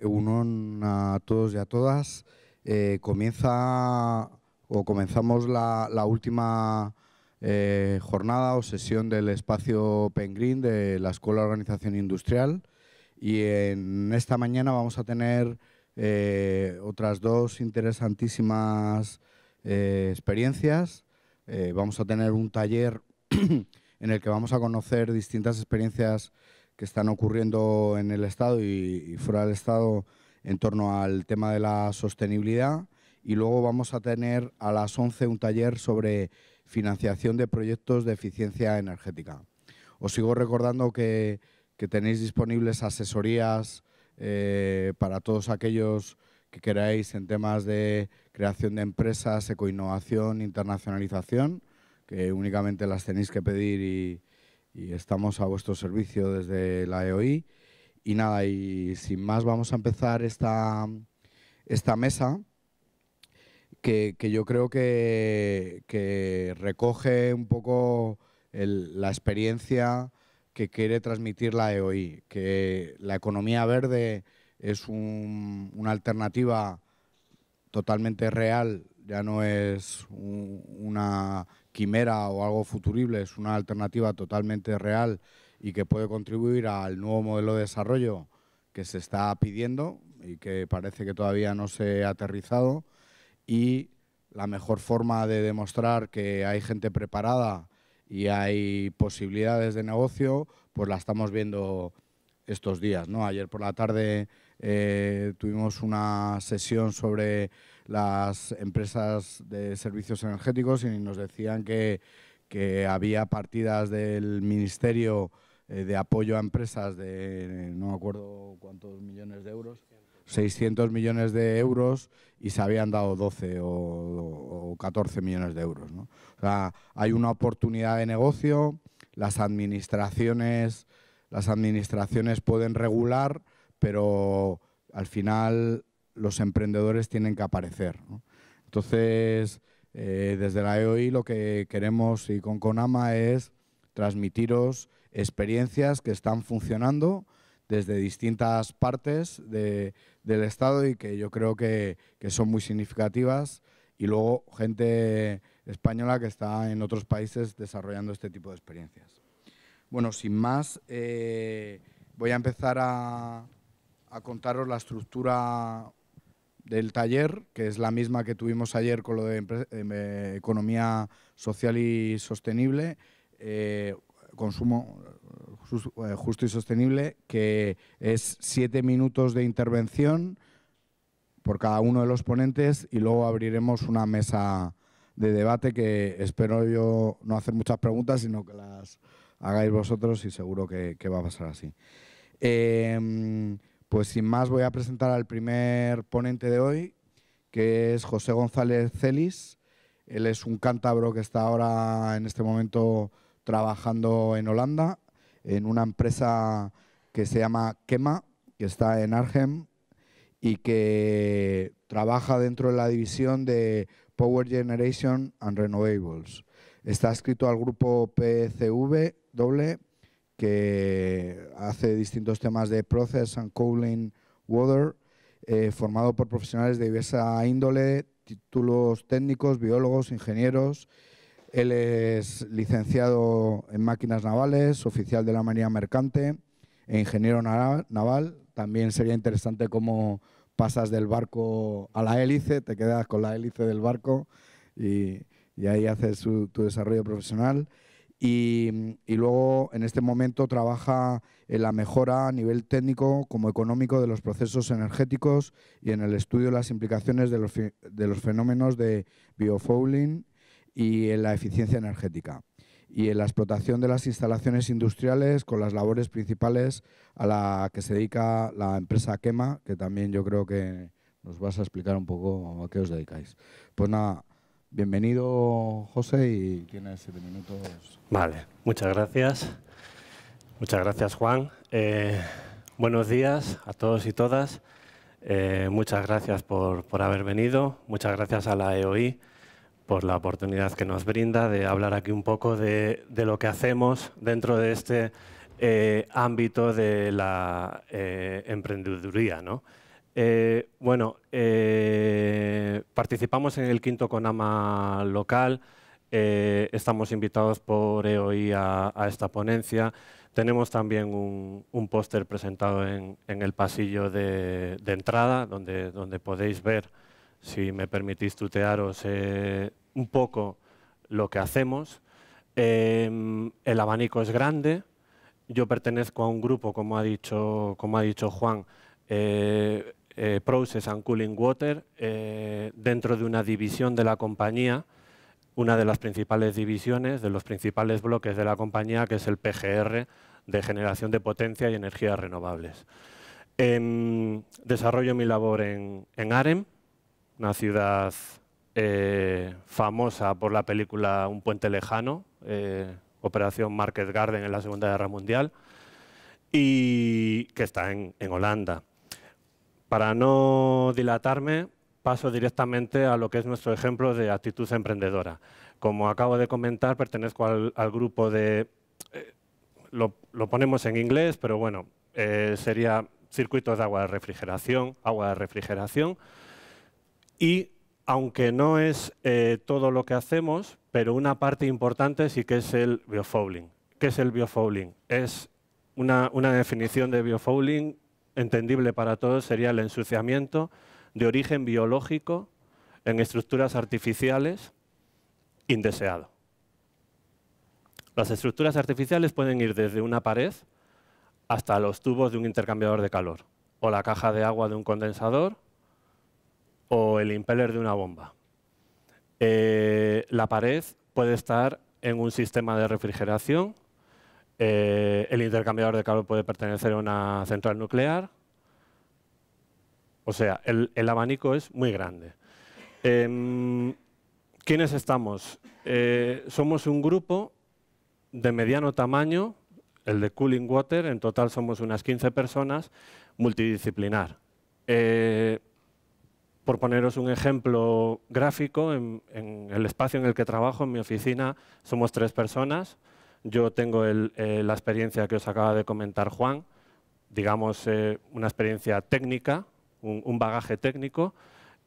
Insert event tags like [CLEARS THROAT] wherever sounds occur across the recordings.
Uno a todos y a todas. Eh, comienza o comenzamos la, última eh, jornada o sesión del espacio Penguin de la Escuela de Organización Industrial y en esta mañana vamos a tener eh, otras dos interesantísimas experiencias. vamos a tener un taller [CLEARS THROAT] en el que vamos a conocer distintas experiencias que están ocurriendo en el Estado y, fuera del Estado en torno al tema de la sostenibilidad y luego vamos a tener a las 11 un taller sobre financiación de proyectos de eficiencia energética. Os sigo recordando que, tenéis disponibles asesorías eh, para todos aquellos que queráis en temas de creación de empresas, ecoinnovación, internacionalización, que únicamente las tenéis que pedir y, y estamos a vuestro servicio desde la EOI. Y nada, y sin más vamos a empezar esta, esta mesa que, yo creo que, recoge un poco la experiencia que quiere transmitir la EOI, que la economía verde es una alternativa totalmente real ya no es una quimera o algo futurible, es una alternativa totalmente real y que puede contribuir al nuevo modelo de desarrollo que se está pidiendo y que parece que todavía no se ha aterrizado. Y la mejor forma de demostrar que hay gente preparada y hay posibilidades de negocio, pues la estamos viendo estos días. ¿no? Ayer por la tarde eh, tuvimos una sesión sobre las empresas de servicios energéticos y nos decían que, había partidas del Ministerio eh, de apoyo a empresas de no me acuerdo cuántos millones de euros, 600 millones de euros y se habían dado 12 o, 14 millones de euros. hay una oportunidad de negocio, las administraciones, las administraciones pueden regular, pero al final los emprendedores tienen que aparecer. Entonces, eh, desde la EOI lo que queremos y con Conama es transmitiros experiencias que están funcionando desde distintas partes del Estado y que yo creo que, son muy significativas y luego gente española que está en otros países desarrollando este tipo de experiencias. Bueno, sin más, eh, voy a empezar a, a contaros la estructura del taller, que es la misma que tuvimos ayer con lo de eh, economía social y sostenible, eh, consumo eh, justo y sostenible, que es siete minutos de intervención por cada uno de los ponentes y luego abriremos una mesa de debate que espero yo no hacer muchas preguntas, sino que las hagáis vosotros y seguro que, va a pasar así. Em, pues sin más voy a presentar al primer ponente de hoy, que es José González Celis. Él es un cántabro que está ahora en este momento trabajando en Holanda, en una empresa que se llama Kema, que está en Arnhem y que trabaja dentro de la división de Power Generation and Renewables. Está escrito al grupo PCV que hace distintos temas de Process and Cooling Water, eh, formado por profesionales de diversa índole, títulos técnicos, biólogos, ingenieros. Él es licenciado en máquinas navales, oficial de la Marina Mercante e ingeniero naval. También sería interesante cómo pasas del barco a la hélice, te quedas con la hélice del barco y, ahí haces tu desarrollo profesional. Mm, y, luego en este momento trabaja en la mejora a nivel técnico como económico de los procesos energéticos y en el estudio de las implicaciones de los, de los fenómenos de biofouling y en la eficiencia energética y en la explotación de las instalaciones industriales con las labores principales a la que se dedica la empresa Quema, que también yo creo que nos vas a explicar un poco a qué os dedicáis. Pues nada, Bienvenido, José, y tienes siete minutos. Vale, muchas gracias. Muchas gracias, Juan. Eh, buenos días a todos y todas. Eh, muchas gracias por, haber venido. Muchas gracias a la EOI por la oportunidad que nos brinda de hablar aquí un poco de, lo que hacemos dentro de este eh, ámbito de la emprendeduría. ¿no? Eh, bueno, eh, participamos en el quinto Conama local. Eh, estamos invitados por EOI a, esta ponencia. Tenemos también un, póster presentado en, el pasillo de, entrada, donde, donde, podéis ver, si me permitís tutearos, un poco lo que hacemos. Em, el abanico es grande. Yo pertenezco a un grupo, como ha dicho, como ha dicho Juan, eh, Process and Cooling Water eh, dentro de una división de la compañía, una de las principales divisiones, de los principales bloques de la compañía, que es el PGR de generación de potencia y energías renovables. Em, desarrollo mi labor en, en Arem, una ciudad eh, famosa por la película Un puente lejano, Operación Market Garden en la Segunda Guerra Mundial, y que está en Holanda. Para no dilatarme, paso directamente a lo que es nuestro ejemplo de actitud emprendedora. Como acabo de comentar, pertenezco al, grupo de... Eh, lo, ponemos en inglés, pero bueno, eh, sería circuitos de agua de refrigeración, agua de refrigeración. Y aunque no es eh, todo lo que hacemos, pero una parte importante sí que es el biofouling. ¿Qué es el biofouling? Es una, una definición de biofouling entendible para todos sería el ensuciamiento de origen biológico en estructuras artificiales indeseado. Las estructuras artificiales pueden ir desde una pared hasta los tubos de un intercambiador de calor, o la caja de agua de un condensador, o el impeller de una bomba. Eh, la pared puede estar en un sistema de refrigeración, eh, el intercambiador de calor puede pertenecer a una central nuclear. O sea, el, abanico es muy grande. Em, ¿Quiénes estamos? Eh, somos un grupo de mediano tamaño, el de Cooling Water, en total somos unas 15 personas, multidisciplinar. Eh, por poneros un ejemplo gráfico, en, el espacio en el que trabajo, en mi oficina, somos tres personas, yo tengo eh, la experiencia que os acaba de comentar Juan, digamos eh, una experiencia técnica, un, bagaje técnico.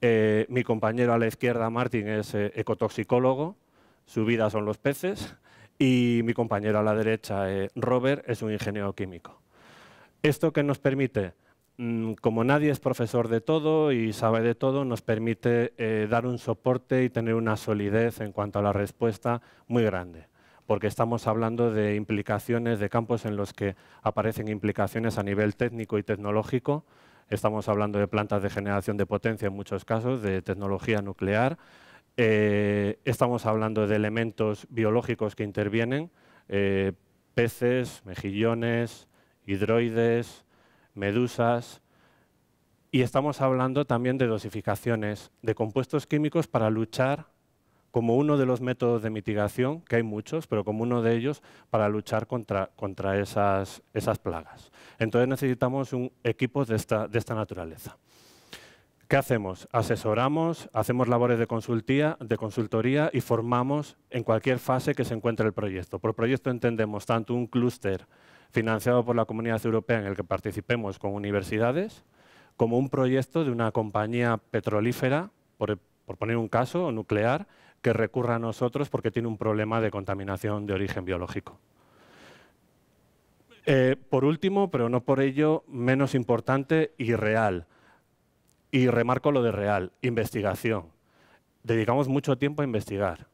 Eh, mi compañero a la izquierda, Martín, es ecotoxicólogo, su vida son los peces, y mi compañero a la derecha, Robert, es un ingeniero químico. Esto que nos permite, mm, como nadie es profesor de todo y sabe de todo, nos permite dar un soporte y tener una solidez en cuanto a la respuesta muy grande porque estamos hablando de implicaciones, de campos en los que aparecen implicaciones a nivel técnico y tecnológico. Estamos hablando de plantas de generación de potencia en muchos casos, de tecnología nuclear. Eh, estamos hablando de elementos biológicos que intervienen, eh, peces, mejillones, hidroides, medusas. Y estamos hablando también de dosificaciones, de compuestos químicos para luchar como uno de los métodos de mitigación, que hay muchos, pero como uno de ellos para luchar contra, contra esas, esas plagas. Entonces necesitamos un, equipo de esta, de esta naturaleza. ¿Qué hacemos? Asesoramos, hacemos labores de, consultía, de consultoría y formamos en cualquier fase que se encuentre el proyecto. Por proyecto entendemos tanto un clúster financiado por la Comunidad Europea en el que participemos con universidades, como un proyecto de una compañía petrolífera, por, por poner un caso, nuclear, que recurra a nosotros porque tiene un problema de contaminación de origen biológico. Eh, por último, pero no por ello menos importante y real, y remarco lo de real, investigación. Dedicamos mucho tiempo a investigar.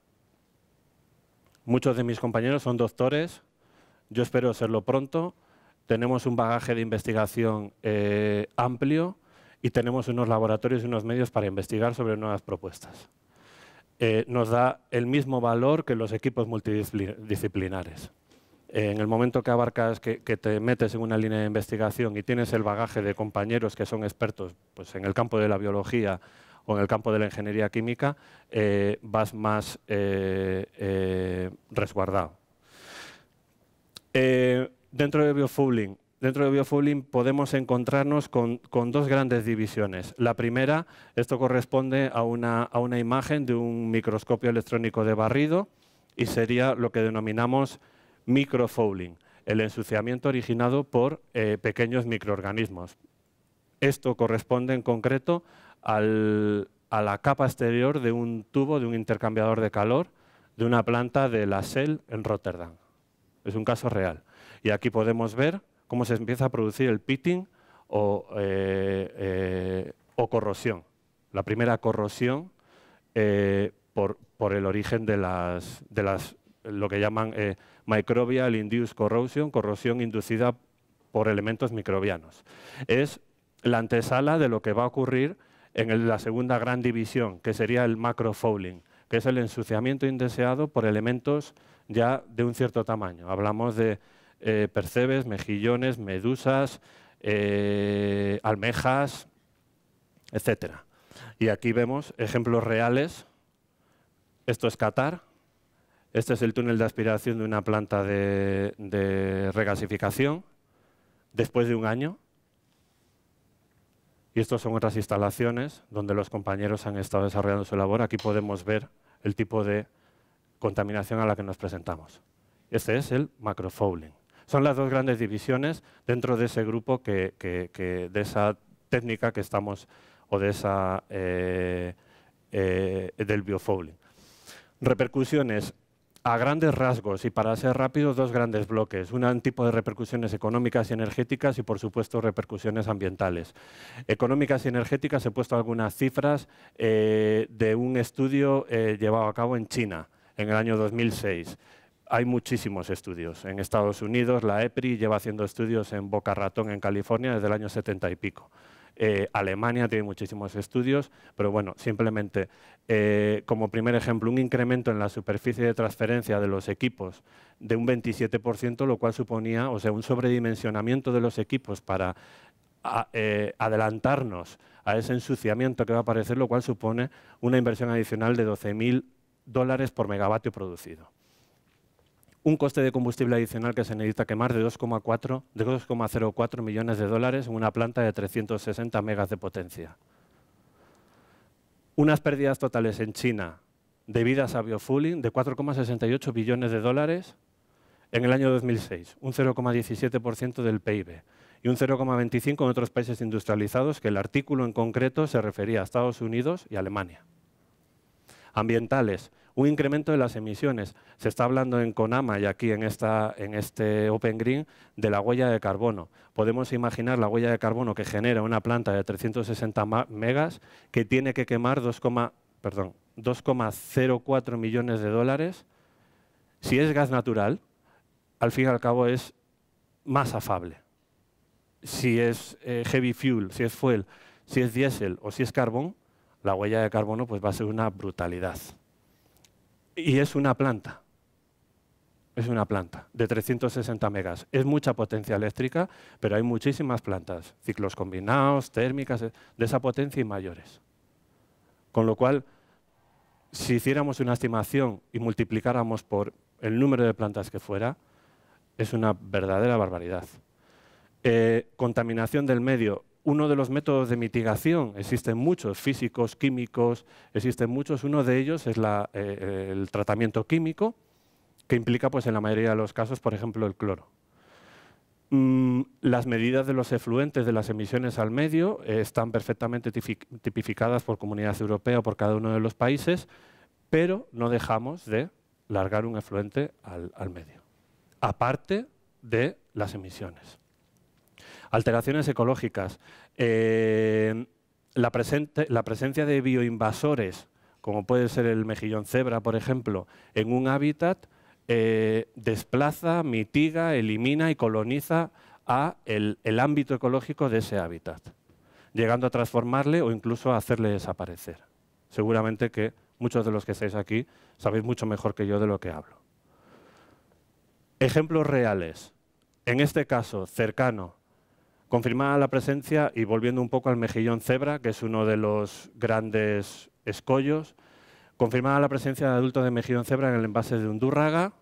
Muchos de mis compañeros son doctores, yo espero serlo pronto, tenemos un bagaje de investigación eh, amplio y tenemos unos laboratorios y unos medios para investigar sobre nuevas propuestas. Eh, nos da el mismo valor que los equipos multidisciplinares. Eh, en el momento que abarcas, que, te metes en una línea de investigación y tienes el bagaje de compañeros que son expertos pues, en el campo de la biología o en el campo de la ingeniería química, eh, vas más resguardado. dentro de biofouling, dentro de biofouling podemos encontrarnos con, dos grandes divisiones. La primera, esto corresponde a una, imagen de un microscopio electrónico de barrido y sería lo que denominamos microfouling, el ensuciamiento originado por eh, pequeños microorganismos. Esto corresponde en concreto a la capa exterior de un tubo, de un intercambiador de calor, de una planta de la SEL en Rotterdam. Es un caso real. Y aquí podemos ver cómo se empieza a producir el pitting o, eh, eh, corrosión. La primera corrosión eh, por, el origen de las, las lo que llaman microbial induced corrosion, corrosión inducida por elementos microbianos. Es la antesala de lo que va a ocurrir en la segunda gran división, que sería el macrofouling, que es el ensuciamiento indeseado por elementos ya de un cierto tamaño. Hablamos de eh, percebes, mejillones, medusas, eh, almejas, etc. Y aquí vemos ejemplos reales. Esto es Qatar. Este es el túnel de aspiración de una planta de, de regasificación después de un año. Y estas son otras instalaciones donde los compañeros han estado desarrollando su labor. Aquí podemos ver el tipo de contaminación a la que nos presentamos. Este es el macrofouling. Son las dos grandes divisiones dentro de ese grupo, que, de esa técnica que estamos, o de esa, eh, eh, del biofouling. Repercusiones a grandes rasgos y para ser rápidos dos grandes bloques, un tipo de repercusiones económicas y energéticas y por supuesto repercusiones ambientales. Económicas y energéticas he puesto algunas cifras eh, de un estudio llevado a cabo en China en el año 2006 hay muchísimos estudios. En Estados Unidos, la EPRI lleva haciendo estudios en Boca Ratón, en California, desde el año 70 y pico. Eh, Alemania tiene muchísimos estudios, pero bueno, simplemente eh, como primer ejemplo, un incremento en la superficie de transferencia de los equipos de un 27%, lo cual suponía, o sea, un sobredimensionamiento de los equipos para eh, adelantarnos a ese ensuciamiento que va a aparecer, lo cual supone una inversión adicional de 12.000 dólares por megavatio producido un coste de combustible adicional que se necesita quemar de 2,04 millones de dólares en una planta de 360 megas de potencia. Unas pérdidas totales en China debidas a biofueling de 4,68 billones de dólares en el año 2006, un 0,17% del PIB y un 0,25% en otros países industrializados, que el artículo en concreto se refería a Estados Unidos y Alemania. Ambientales, un incremento de las emisiones. Se está hablando en Conama y aquí en, este Open Green de la huella de carbono. Podemos imaginar la huella de carbono que genera una planta de 360 megas que tiene que quemar 2,04 millones de dólares. Si es gas natural, al fin y al cabo es más afable. Si es eh, heavy fuel, si es fuel, si es diésel o si es carbón, la huella de carbono pues, va a ser una brutalidad y es una planta. Es una planta de 360 megas. Es mucha potencia eléctrica, pero hay muchísimas plantas, ciclos combinados, térmicas, eh, de esa potencia y mayores. Con lo cual, si hiciéramos una estimación y multiplicáramos por el número de plantas que fuera, es una verdadera barbaridad. Eh, contaminación del medio, uno de los métodos de mitigación, existen muchos, físicos, químicos, existen muchos, uno de ellos es eh, eh, el tratamiento químico, que implica pues, en la mayoría de los casos, por ejemplo, el cloro. Mm, las medidas de los efluentes de las emisiones al medio eh, están perfectamente tipificadas por comunidad europea o por cada uno de los países, pero no dejamos de largar un efluente al medio, aparte de las emisiones. Alteraciones ecológicas. Eh, la, presencia de bioinvasores, como puede ser el mejillón cebra, por ejemplo, en un hábitat eh, desplaza, mitiga, elimina y coloniza a el, ámbito ecológico de ese hábitat, llegando a transformarle o incluso a hacerle desaparecer. Seguramente que muchos de los que estáis aquí sabéis mucho mejor que yo de lo que hablo. Ejemplos reales. En este caso, cercano, Confirmada la presencia y volviendo un poco al mejillón cebra, que es uno de los grandes escollos, confirmada la presencia de adultos de mejillón cebra en el envase de Undurraga,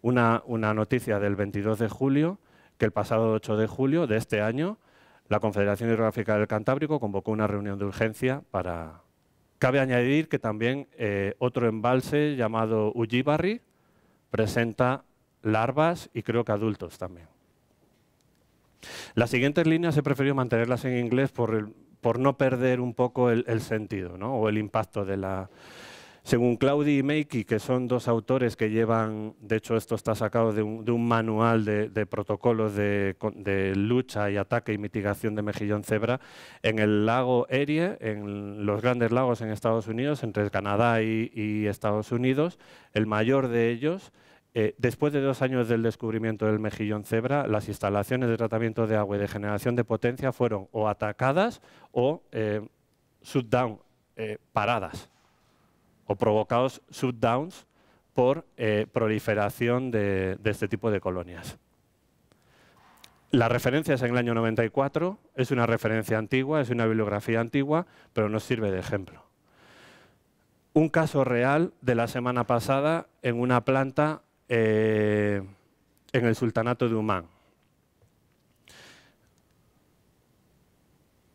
una, noticia del 22 de julio, que el pasado 8 de julio de este año, la Confederación Hidrográfica del Cantábrico convocó una reunión de urgencia para... Cabe añadir que también eh, otro embalse llamado Ullibarry presenta larvas y creo que adultos también. Las siguientes líneas he preferido mantenerlas en inglés por, por no perder un poco el, sentido o el impacto de la... Según Claudi y Meiki, que son dos autores que llevan, de hecho esto está sacado de un, manual de, protocolos de, lucha y ataque y mitigación de mejillón cebra, en el lago Erie, en los grandes lagos en Estados Unidos, entre Canadá y Estados Unidos, el mayor de ellos, eh, después de dos años del descubrimiento del mejillón cebra, las instalaciones de tratamiento de agua y de generación de potencia fueron o atacadas o eh, shutdown, eh, paradas, o provocados shutdowns por proliferación de, de este tipo de colonias. La referencia es en el año 94, es una referencia antigua, es una bibliografía antigua, pero nos sirve de ejemplo. Un caso real de la semana pasada en una planta eh, en el Sultanato de Umán.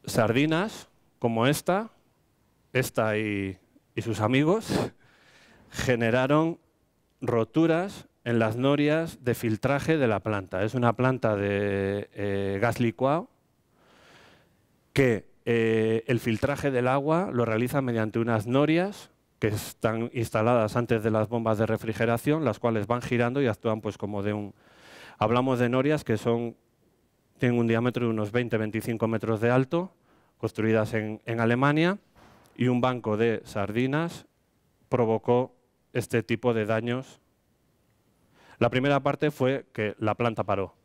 Sardinas como esta, esta y, sus amigos, generaron roturas en las norias de filtraje de la planta. Es una planta de eh, gas licuado que eh, el filtraje del agua lo realiza mediante unas norias están instaladas antes de las bombas de refrigeración, las cuales van girando y actúan pues como de un... Hablamos de norias que son, tienen un diámetro de unos 20-25 metros de alto, construidas en Alemania, y un banco de sardinas provocó este tipo de daños. La primera parte fue que la planta paró,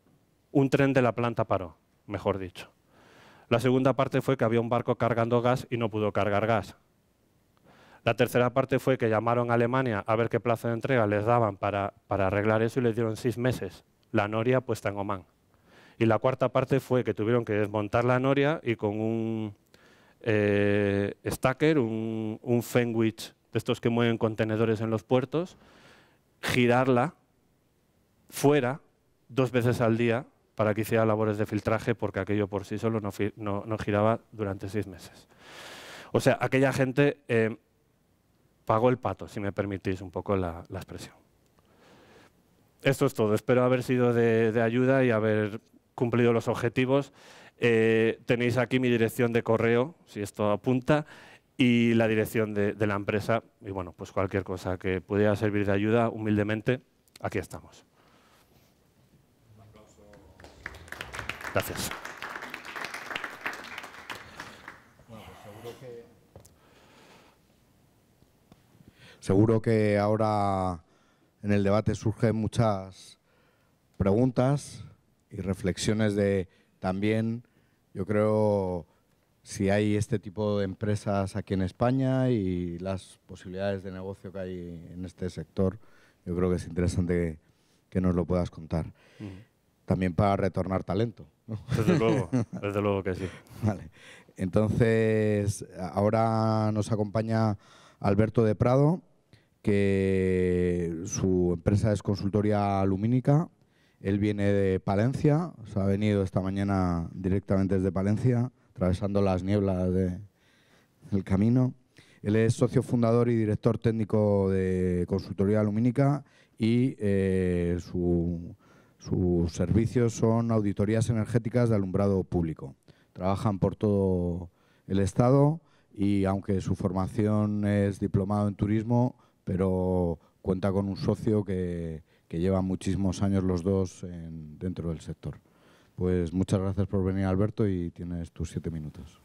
un tren de la planta paró, mejor dicho. La segunda parte fue que había un barco cargando gas y no pudo cargar gas. La tercera parte fue que llamaron a Alemania a ver qué plazo de entrega les daban para, arreglar eso y les dieron seis meses. La noria puesta en Oman. Y la cuarta parte fue que tuvieron que desmontar la noria y con un eh, stacker, un, un fenwich de estos que mueven contenedores en los puertos, girarla fuera dos veces al día para que hiciera labores de filtraje porque aquello por sí solo no, giraba durante seis meses. O sea, aquella gente eh, Pago el pato, si me permitís un poco la, expresión. Esto es todo. Espero haber sido de, ayuda y haber cumplido los objetivos. Eh, tenéis aquí mi dirección de correo, si esto apunta, y la dirección de, de la empresa. Y bueno, pues cualquier cosa que pudiera servir de ayuda, humildemente, aquí estamos. Gracias. Seguro que ahora en el debate surgen muchas preguntas y reflexiones de también, yo creo, si hay este tipo de empresas aquí en España y las posibilidades de negocio que hay en este sector, yo creo que es interesante que, nos lo puedas contar. También para retornar talento. Desde luego, [LAUGHS] desde luego que sí. Vale. Entonces, ahora nos acompaña Alberto de Prado, que su empresa es consultoría lumínica. Él viene de Palencia, se ha venido esta mañana directamente desde Palencia, atravesando las nieblas del camino. Él es socio fundador y director técnico de consultoría lumínica y eh, sus servicios son auditorías energéticas de alumbrado público. Trabajan por todo el Estado y aunque su formación es diplomado en turismo, pero cuenta con un socio que, lleva muchísimos años los dos dentro del sector. Pues muchas gracias por venir, Alberto, y tienes tus siete minutos.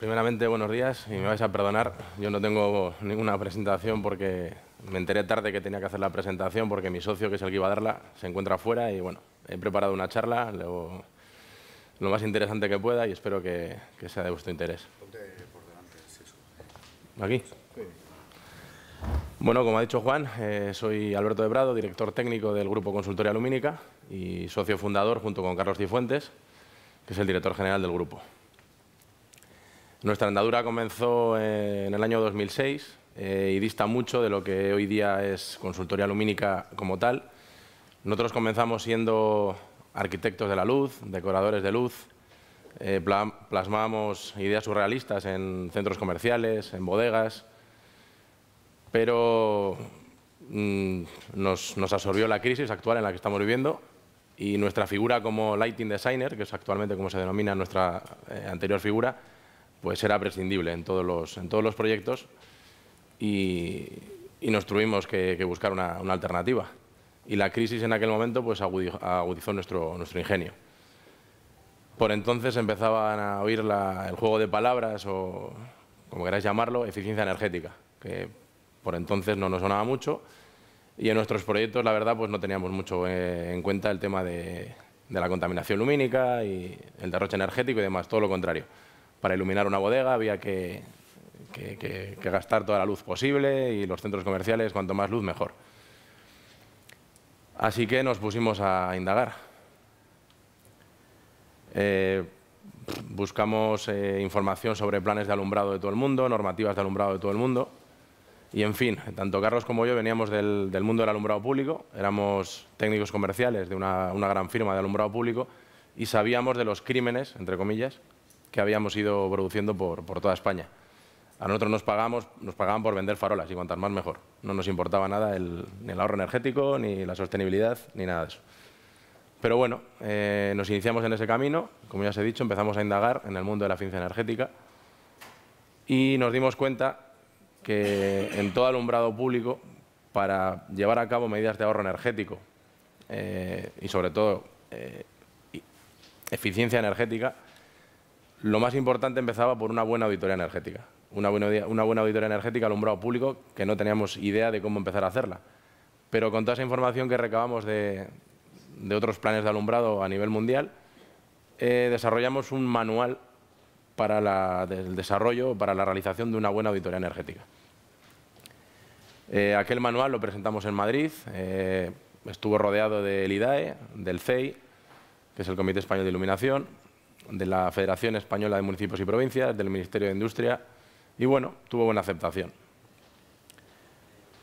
Primeramente, buenos días y me vais a perdonar. Yo no tengo ninguna presentación porque me enteré tarde que tenía que hacer la presentación porque mi socio, que es el que iba a darla, se encuentra fuera y bueno, he preparado una charla, lo, lo más interesante que pueda y espero que sea de vuestro interés. Aquí. Bueno, como ha dicho Juan, eh, soy Alberto de director técnico del Grupo Consultoría Lumínica y socio fundador junto con Carlos Cifuentes, que es el director general del grupo. Nuestra andadura comenzó en el año 2006 eh, y dista mucho de lo que hoy día es Consultoría Lumínica como tal. Nosotros comenzamos siendo arquitectos de la luz, decoradores de luz, eh, Plasmábamos plasmamos ideas surrealistas en centros comerciales, en bodegas, pero mm, nos, absorbió la crisis actual en la que estamos viviendo y nuestra figura como lighting designer, que es actualmente como se denomina nuestra eh, anterior figura, pues era prescindible en todos los, proyectos y, nos tuvimos que, buscar una, alternativa. Y la crisis en aquel momento pues agudizó nuestro ingenio. Por entonces empezaban a oír el juego de palabras o, como queráis llamarlo, eficiencia energética, que por entonces no nos sonaba mucho y en nuestros proyectos, la verdad, pues no teníamos mucho eh, en cuenta el tema de, la contaminación lumínica y el derroche energético y demás, todo lo contrario. Para iluminar una bodega había que, gastar toda la luz posible y los centros comerciales, cuanto más luz, mejor. Así que nos pusimos a indagar. Eh, buscamos eh, información sobre planes de alumbrado de todo el mundo, normativas de alumbrado de todo el mundo. Y en fin, tanto Carlos como yo veníamos del, mundo del alumbrado público, éramos técnicos comerciales de una, gran firma de alumbrado público y sabíamos de los crímenes, entre comillas, que habíamos ido produciendo por, toda España. A nosotros nos, pagaban por vender farolas y cuantas más mejor. No nos importaba nada el, ni el ahorro energético, ni la sostenibilidad, ni nada de eso. Pero bueno, eh, nos iniciamos en ese camino, como ya os he dicho, empezamos a indagar en el mundo de la ciencia energética y nos dimos cuenta que en todo alumbrado público, para llevar a cabo medidas de ahorro energético eh, y sobre todo eh, eficiencia energética, lo más importante empezaba por una buena auditoría energética. Una buena, una buena auditoría energética alumbrado público que no teníamos idea de cómo empezar a hacerla. Pero con toda esa información que recabamos de, de otros planes de alumbrado a nivel mundial, eh, desarrollamos un manual para el desarrollo, para la realización de una buena auditoría energética. Eh, aquel manual lo presentamos en Madrid, eh, estuvo rodeado del IDAE, del CEI, que es el Comité Español de Iluminación, de la Federación Española de Municipios y Provincias, del Ministerio de Industria, y bueno, tuvo buena aceptación.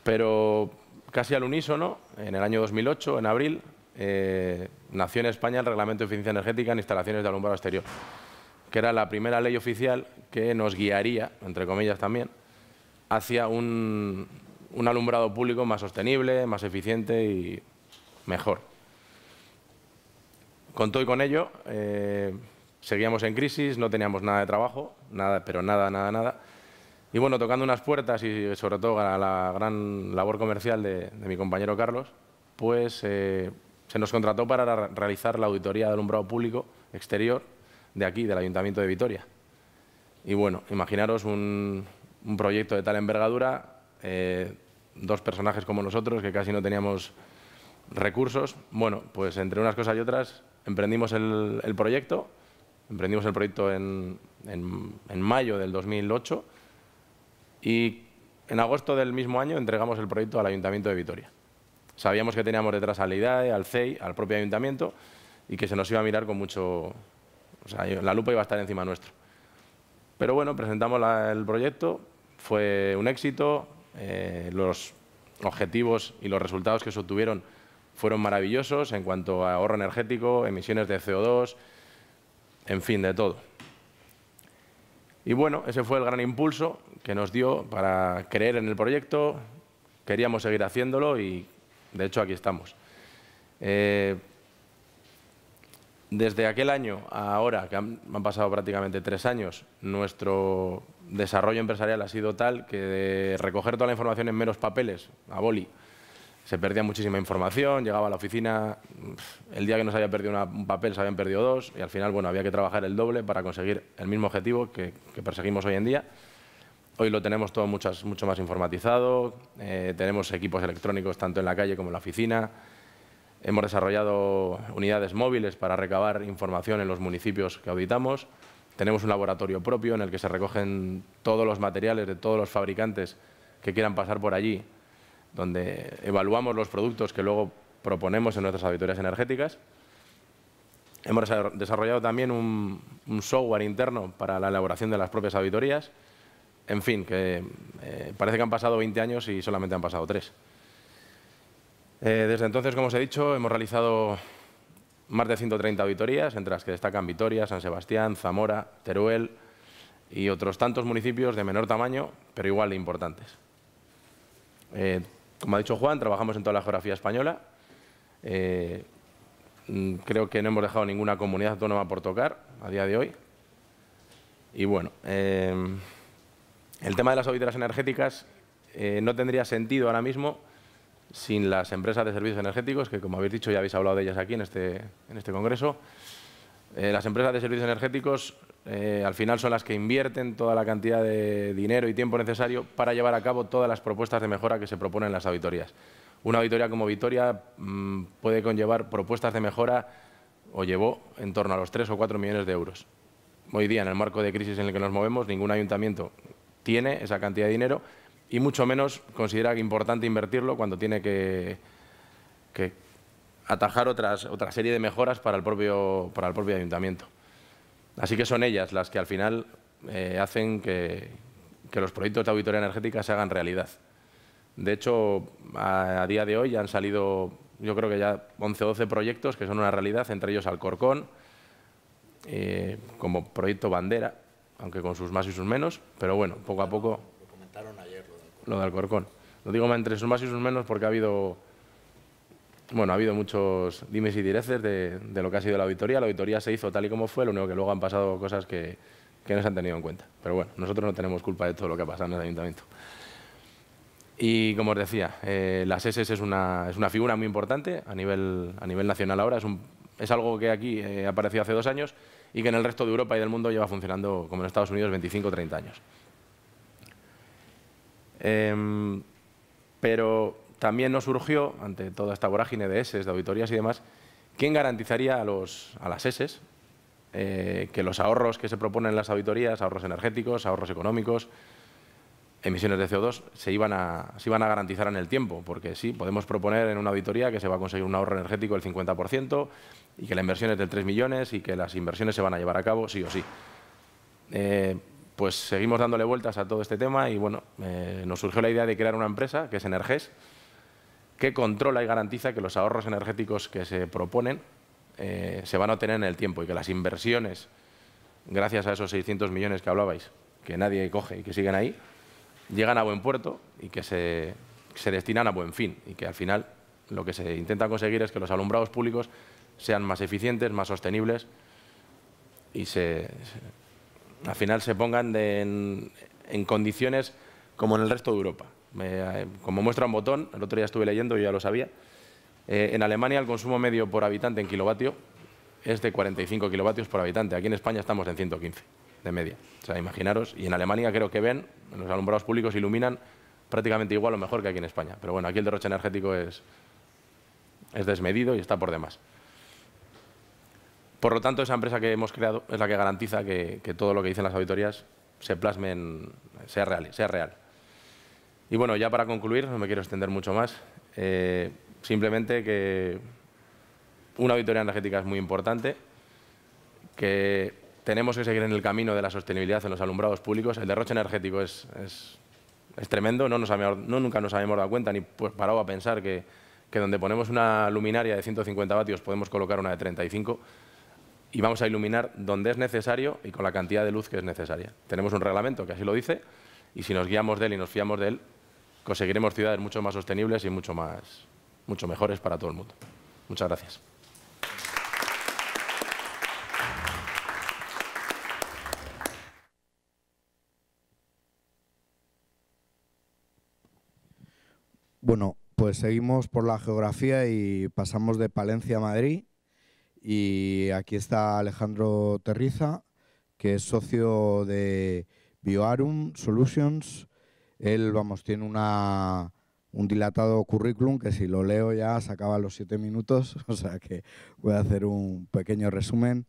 Pero casi al unísono, en el año 2008, en abril, eh, nació en España el Reglamento de Eficiencia Energética en Instalaciones de Alumbrado Exterior, que era la primera ley oficial que nos guiaría, entre comillas también, hacia un, alumbrado público más sostenible, más eficiente y mejor. contó y con ello, eh, seguíamos en crisis, no teníamos nada de trabajo, nada, pero nada, nada, nada. Y bueno, tocando unas puertas y sobre todo a la gran labor comercial de, mi compañero Carlos, pues eh, se nos contrató para realizar la auditoría del alumbrado público exterior de aquí, del Ayuntamiento de Vitoria. Y bueno, imaginaros un, proyecto de tal envergadura, eh, dos personajes como nosotros, que casi no teníamos recursos. Bueno, pues entre unas cosas y otras emprendimos el, proyecto, emprendimos el proyecto en, en mayo del 2008 y en agosto del mismo año entregamos el proyecto al Ayuntamiento de Vitoria. Sabíamos que teníamos detrás a IDAE, al CEI, al propio ayuntamiento y que se nos iba a mirar con mucho... O sea, la lupa iba a estar encima nuestro. Pero bueno, presentamos el proyecto, fue un éxito, eh, los objetivos y los resultados que se obtuvieron fueron maravillosos en cuanto a ahorro energético, emisiones de CO2, en fin, de todo. Y bueno, ese fue el gran impulso que nos dio para creer en el proyecto, queríamos seguir haciéndolo y de hecho, aquí estamos. Eh, desde aquel año ahora, que han, pasado prácticamente tres años, nuestro desarrollo empresarial ha sido tal que de recoger toda la información en menos papeles, a boli, se perdía muchísima información, llegaba a la oficina, el día que se había perdido un papel se habían perdido dos y al final bueno, había que trabajar el doble para conseguir el mismo objetivo que perseguimos hoy en día. Hoy lo tenemos todo mucho más informatizado, eh, tenemos equipos electrónicos tanto en la calle como en la oficina, hemos desarrollado unidades móviles para recabar información en los municipios que auditamos, tenemos un laboratorio propio en el que se recogen todos los materiales de todos los fabricantes que quieran pasar por allí, donde evaluamos los productos que luego proponemos en nuestras auditorías energéticas. Hemos desarrollado también un software interno para la elaboración de las propias auditorías en fin, que eh, parece que han pasado 20 años y solamente han pasado 3. Eh, desde entonces, como os he dicho, hemos realizado más de 130 auditorías, entre las que destacan Vitoria, San Sebastián, Zamora, Teruel y otros tantos municipios de menor tamaño, pero igual de importantes. Eh, como ha dicho Juan, trabajamos en toda la geografía española. Mm, creo que no hemos dejado ninguna comunidad autónoma por tocar a día de hoy. Y bueno, el tema de las auditorías energéticas eh, no tendría sentido ahora mismo sin las empresas de servicios energéticos, que como habéis dicho ya habéis hablado de ellas aquí en este, este Congreso. Eh, las empresas de servicios energéticos eh, al final son las que invierten toda la cantidad de dinero y tiempo necesario para llevar a cabo todas las propuestas de mejora que se proponen en las auditorías. Una auditoría como Vitoria mm, puede conllevar propuestas de mejora o llevó en torno a los 3 o 4 millones de euros. Hoy día, en el marco de crisis en el que nos movemos, ningún ayuntamiento tiene esa cantidad de dinero y mucho menos considera que importante invertirlo cuando tiene que, atajar otras, otra serie de mejoras para el, propio, para el propio ayuntamiento. Así que son ellas las que al final eh, hacen que, los proyectos de auditoría energética se hagan realidad. De hecho, a, día de hoy ya han salido, yo creo que ya 11 o 12 proyectos que son una realidad, entre ellos Alcorcón, eh, como proyecto bandera, aunque con sus más y sus menos, pero bueno, poco a poco... Lo comentaron ayer, lo de Alcorcón. Lo digo entre sus más y sus menos porque ha habido, bueno, ha habido muchos dimes y direces de, lo que ha sido la auditoría. La auditoría se hizo tal y como fue, lo único que luego han pasado cosas que, no se han tenido en cuenta. Pero bueno, nosotros no tenemos culpa de todo lo que ha pasado en el ayuntamiento. Y como os decía, eh, las SS es una, figura muy importante a nivel, a nivel nacional ahora. Es, algo que aquí eh, apareció hace dos años y que en el resto de Europa y del mundo lleva funcionando, como en Estados Unidos, 25 o 30 años. Em, pero también nos surgió, ante toda esta vorágine de S, de auditorías y demás, ¿quién garantizaría a, las S eh, que los ahorros que se proponen en las auditorías, ahorros energéticos, ahorros económicos, emisiones de CO2 se iban, a, garantizar en el tiempo, porque sí, podemos proponer en una auditoría que se va a conseguir un ahorro energético del 50% y que la inversión es del 3 millones y que las inversiones se van a llevar a cabo sí o sí. Eh, pues seguimos dándole vueltas a todo este tema y bueno, eh, nos surgió la idea de crear una empresa que es Energés, que controla y garantiza que los ahorros energéticos que se proponen eh, se van a obtener en el tiempo y que las inversiones, gracias a esos 600 millones que hablabais, que nadie coge y que siguen ahí, llegan a buen puerto y que se, destinan a buen fin y que al final lo que se intenta conseguir es que los alumbrados públicos sean más eficientes, más sostenibles y se, al final se pongan en, condiciones como en el resto de Europa. Eh, como muestra un botón, el otro día estuve leyendo, y ya lo sabía, eh, en Alemania el consumo medio por habitante en kilovatio es de 45 kilovatios por habitante. Aquí en España estamos en 115 de media. O sea, imaginaros, y en Alemania creo que ven, los alumbrados públicos iluminan prácticamente igual o mejor que aquí en España. Pero bueno, aquí el derroche energético es, es desmedido y está por demás. Por lo tanto, esa empresa que hemos creado es la que garantiza que, todo lo que dicen las auditorías se plasmen, sea, real, sea real. Y bueno, ya para concluir, no me quiero extender mucho más, eh, simplemente que una auditoría energética es muy importante, que tenemos que seguir en el camino de la sostenibilidad en los alumbrados públicos. El derroche energético es, tremendo, no, nunca nos habíamos dado cuenta ni pues, parado a pensar que, donde ponemos una luminaria de 150 vatios podemos colocar una de 35 y vamos a iluminar donde es necesario y con la cantidad de luz que es necesaria. Tenemos un reglamento que así lo dice y si nos guiamos de él y nos fiamos de él, conseguiremos ciudades mucho más sostenibles y mucho, más, mucho mejores para todo el mundo. Muchas gracias. Bueno, pues seguimos por la geografía y pasamos de Palencia a Madrid. Y aquí está Alejandro Terriza, que es socio de BioArum Solutions. Él, vamos, tiene una, un dilatado currículum que si lo leo ya se acaba los siete minutos, [LAUGHS] o sea que voy a hacer un pequeño resumen.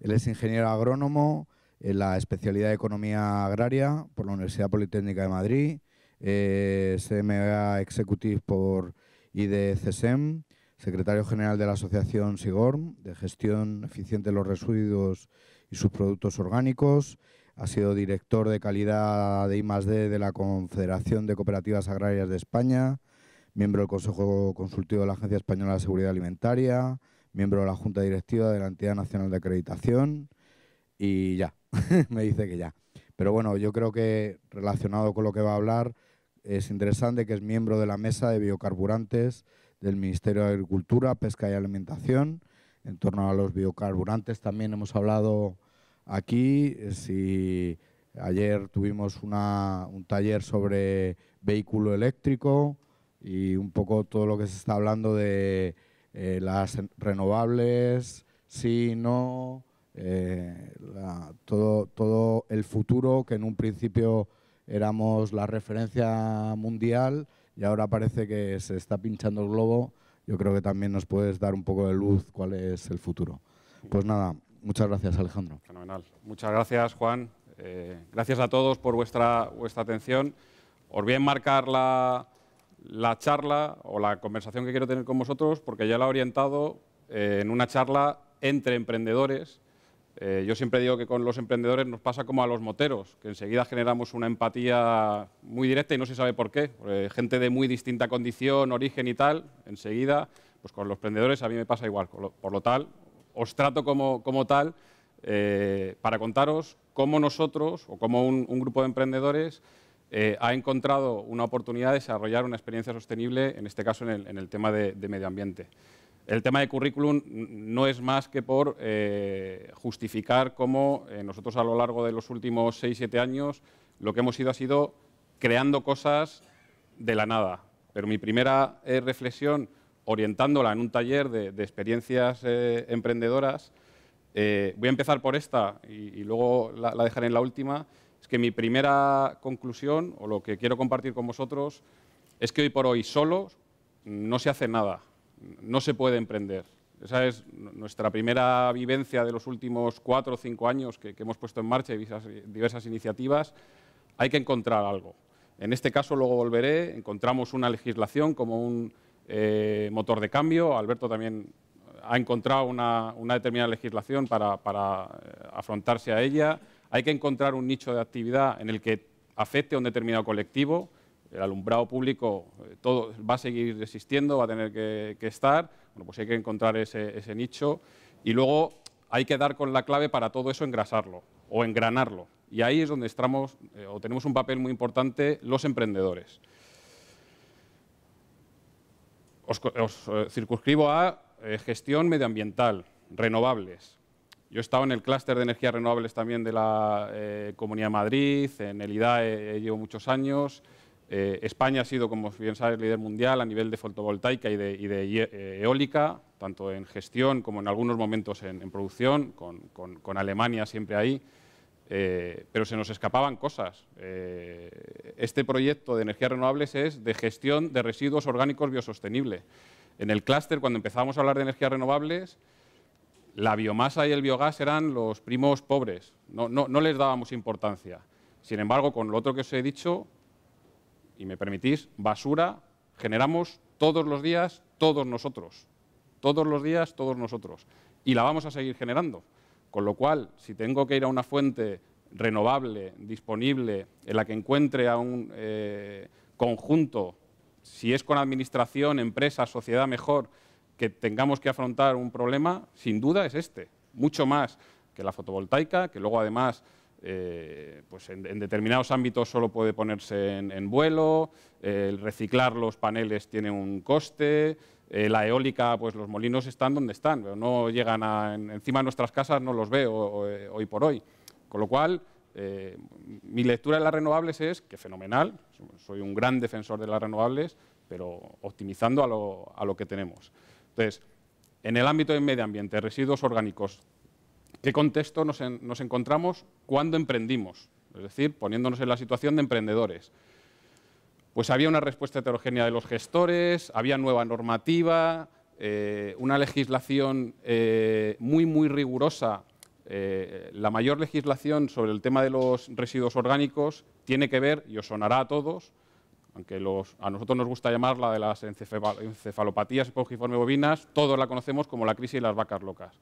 Él es ingeniero agrónomo en la especialidad de Economía Agraria por la Universidad Politécnica de Madrid eh, CMA Executive por IDCSEM, secretario general de la Asociación SIGORM, de Gestión Eficiente de los Residuos y sus Productos Orgánicos, ha sido director de calidad de I+.D. de la Confederación de Cooperativas Agrarias de España, miembro del Consejo Consultivo de la Agencia Española de Seguridad Alimentaria, miembro de la Junta Directiva de la Entidad Nacional de Acreditación y ya, [LAUGHS] me dice que ya. Pero bueno, yo creo que relacionado con lo que va a hablar, es interesante que es miembro de la mesa de biocarburantes del Ministerio de Agricultura, Pesca y Alimentación. En torno a los biocarburantes también hemos hablado aquí. Eh, si ayer tuvimos un taller sobre vehículo eléctrico y un poco todo lo que se está hablando de eh, las renovables, sí, no, eh, todo, todo el futuro que en un principio éramos la referencia mundial y ahora parece que se está pinchando el globo. Yo creo que también nos puedes dar un poco de luz cuál es el futuro. Pues nada, muchas gracias Alejandro. Fenomenal. Muchas gracias Juan. Eh, gracias a todos por vuestra, vuestra atención. Os voy a enmarcar la, la charla o la conversación que quiero tener con vosotros porque ya la he orientado eh, en una charla entre emprendedores eh, yo siempre digo que con los emprendedores nos pasa como a los moteros, que enseguida generamos una empatía muy directa y no se sabe por qué. Eh, gente de muy distinta condición, origen y tal, enseguida, pues con los emprendedores a mí me pasa igual. Por lo, tal, os trato como, tal eh, para contaros cómo nosotros o cómo un, grupo de emprendedores ha encontrado una oportunidad de desarrollar una experiencia sostenible, en este caso en el, tema de, de medio ambiente. El tema de currículum no es más que por eh, justificar cómo eh, nosotros a lo largo de los últimos 6-7 años lo que hemos ido ha sido creando cosas de la nada. Pero mi primera eh, reflexión, orientándola en un taller de, experiencias emprendedoras, voy a empezar por esta y, luego la, dejaré en la última, es que mi primera conclusión, o lo que quiero compartir con vosotros, es que hoy por hoy solo no se hace nada no se puede emprender. Esa es nuestra primera vivencia de los últimos cuatro o cinco años que, hemos puesto en marcha diversas, diversas iniciativas. Hay que encontrar algo. En este caso, luego volveré, encontramos una legislación como un eh, motor de cambio. Alberto también ha encontrado una, determinada legislación para, eh, afrontarse a ella. Hay que encontrar un nicho de actividad en el que afecte a un determinado colectivo el alumbrado público eh, todo, va a seguir existiendo, va a tener que, estar, bueno, pues hay que encontrar ese, nicho y luego hay que dar con la clave para todo eso engrasarlo o engranarlo. Y ahí es donde estamos, eh, o tenemos un papel muy importante los emprendedores. Os, eh, circunscribo a gestión medioambiental, renovables. Yo he estado en el clúster de energías renovables también de la Comunidad de Madrid, en el IDAE llevo muchos años, eh, España ha sido, como bien sabes, líder mundial a nivel de fotovoltaica y de, eh, eólica, tanto en gestión como en algunos momentos en, producción, con, Alemania siempre ahí, eh, pero se nos escapaban cosas. este proyecto de energías renovables es de gestión de residuos orgánicos biosostenible. En el clúster, cuando empezamos a hablar de energías renovables, la biomasa y el biogás eran los primos pobres, no, no les dábamos importancia. Sin embargo, con lo otro que os he dicho, y me permitís, basura generamos todos los días, todos nosotros. Todos los días, todos nosotros. Y la vamos a seguir generando. Con lo cual, si tengo que ir a una fuente renovable, disponible, en la que encuentre a un eh, conjunto, si es con administración, empresa, sociedad mejor, que tengamos que afrontar un problema, sin duda es este. Mucho más que la fotovoltaica, que luego además eh, pues en, determinados ámbitos solo puede ponerse en, vuelo, eh, el reciclar los paneles tiene un coste, eh, la eólica, pues los molinos están donde están, no llegan a, encima de nuestras casas, no los veo hoy por hoy. Con lo cual, mi lectura de las renovables es que fenomenal, soy un gran defensor de las renovables, pero optimizando a lo, a lo que tenemos. Entonces, en el ámbito del medio ambiente, residuos orgánicos, qué contexto nos, encontramos cuando emprendimos, es decir, poniéndonos en la situación de emprendedores. Pues había una respuesta heterogénea de los gestores, había nueva normativa, eh, una legislación eh, muy, muy rigurosa. Eh, la mayor legislación sobre el tema de los residuos orgánicos tiene que ver, y os sonará a todos, aunque a nosotros nos gusta llamarla de las encefalopatías espongiformes bovinas, todos la conocemos como la crisis de las vacas locas.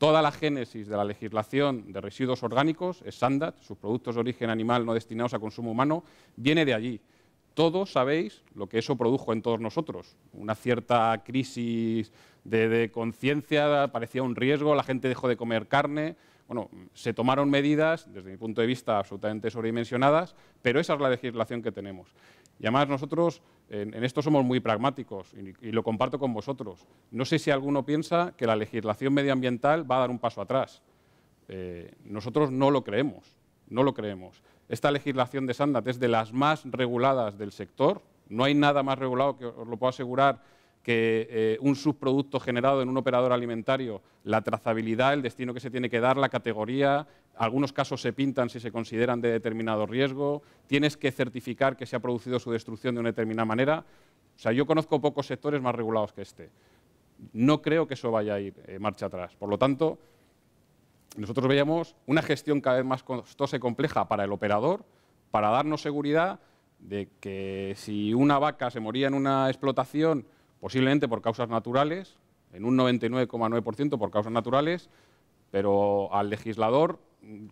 Toda la génesis de la legislación de residuos orgánicos, SANDAT, sus productos de origen animal no destinados a consumo humano, viene de allí. Todos sabéis lo que eso produjo en todos nosotros, una cierta crisis de, de conciencia, parecía un riesgo, la gente dejó de comer carne, bueno, se tomaron medidas, desde mi punto de vista, absolutamente sobredimensionadas, pero esa es la legislación que tenemos. Y además nosotros en, esto somos muy pragmáticos y, lo comparto con vosotros. No sé si alguno piensa que la legislación medioambiental va a dar un paso atrás. Eh, nosotros no lo creemos, no lo creemos. Esta legislación de Sandat es de las más reguladas del sector. No hay nada más regulado, que os lo puedo asegurar, que eh, un subproducto generado en un operador alimentario, la trazabilidad, el destino que se tiene que dar, la categoría, algunos casos se pintan si se consideran de determinado riesgo, tienes que certificar que se ha producido su destrucción de una determinada manera. O sea, yo conozco pocos sectores más regulados que este. No creo que eso vaya a ir eh, marcha atrás. Por lo tanto, nosotros veíamos una gestión cada vez más costosa y compleja para el operador, para darnos seguridad de que si una vaca se moría en una explotación, posiblemente por causas naturales, en un 99,9% por causas naturales, pero al legislador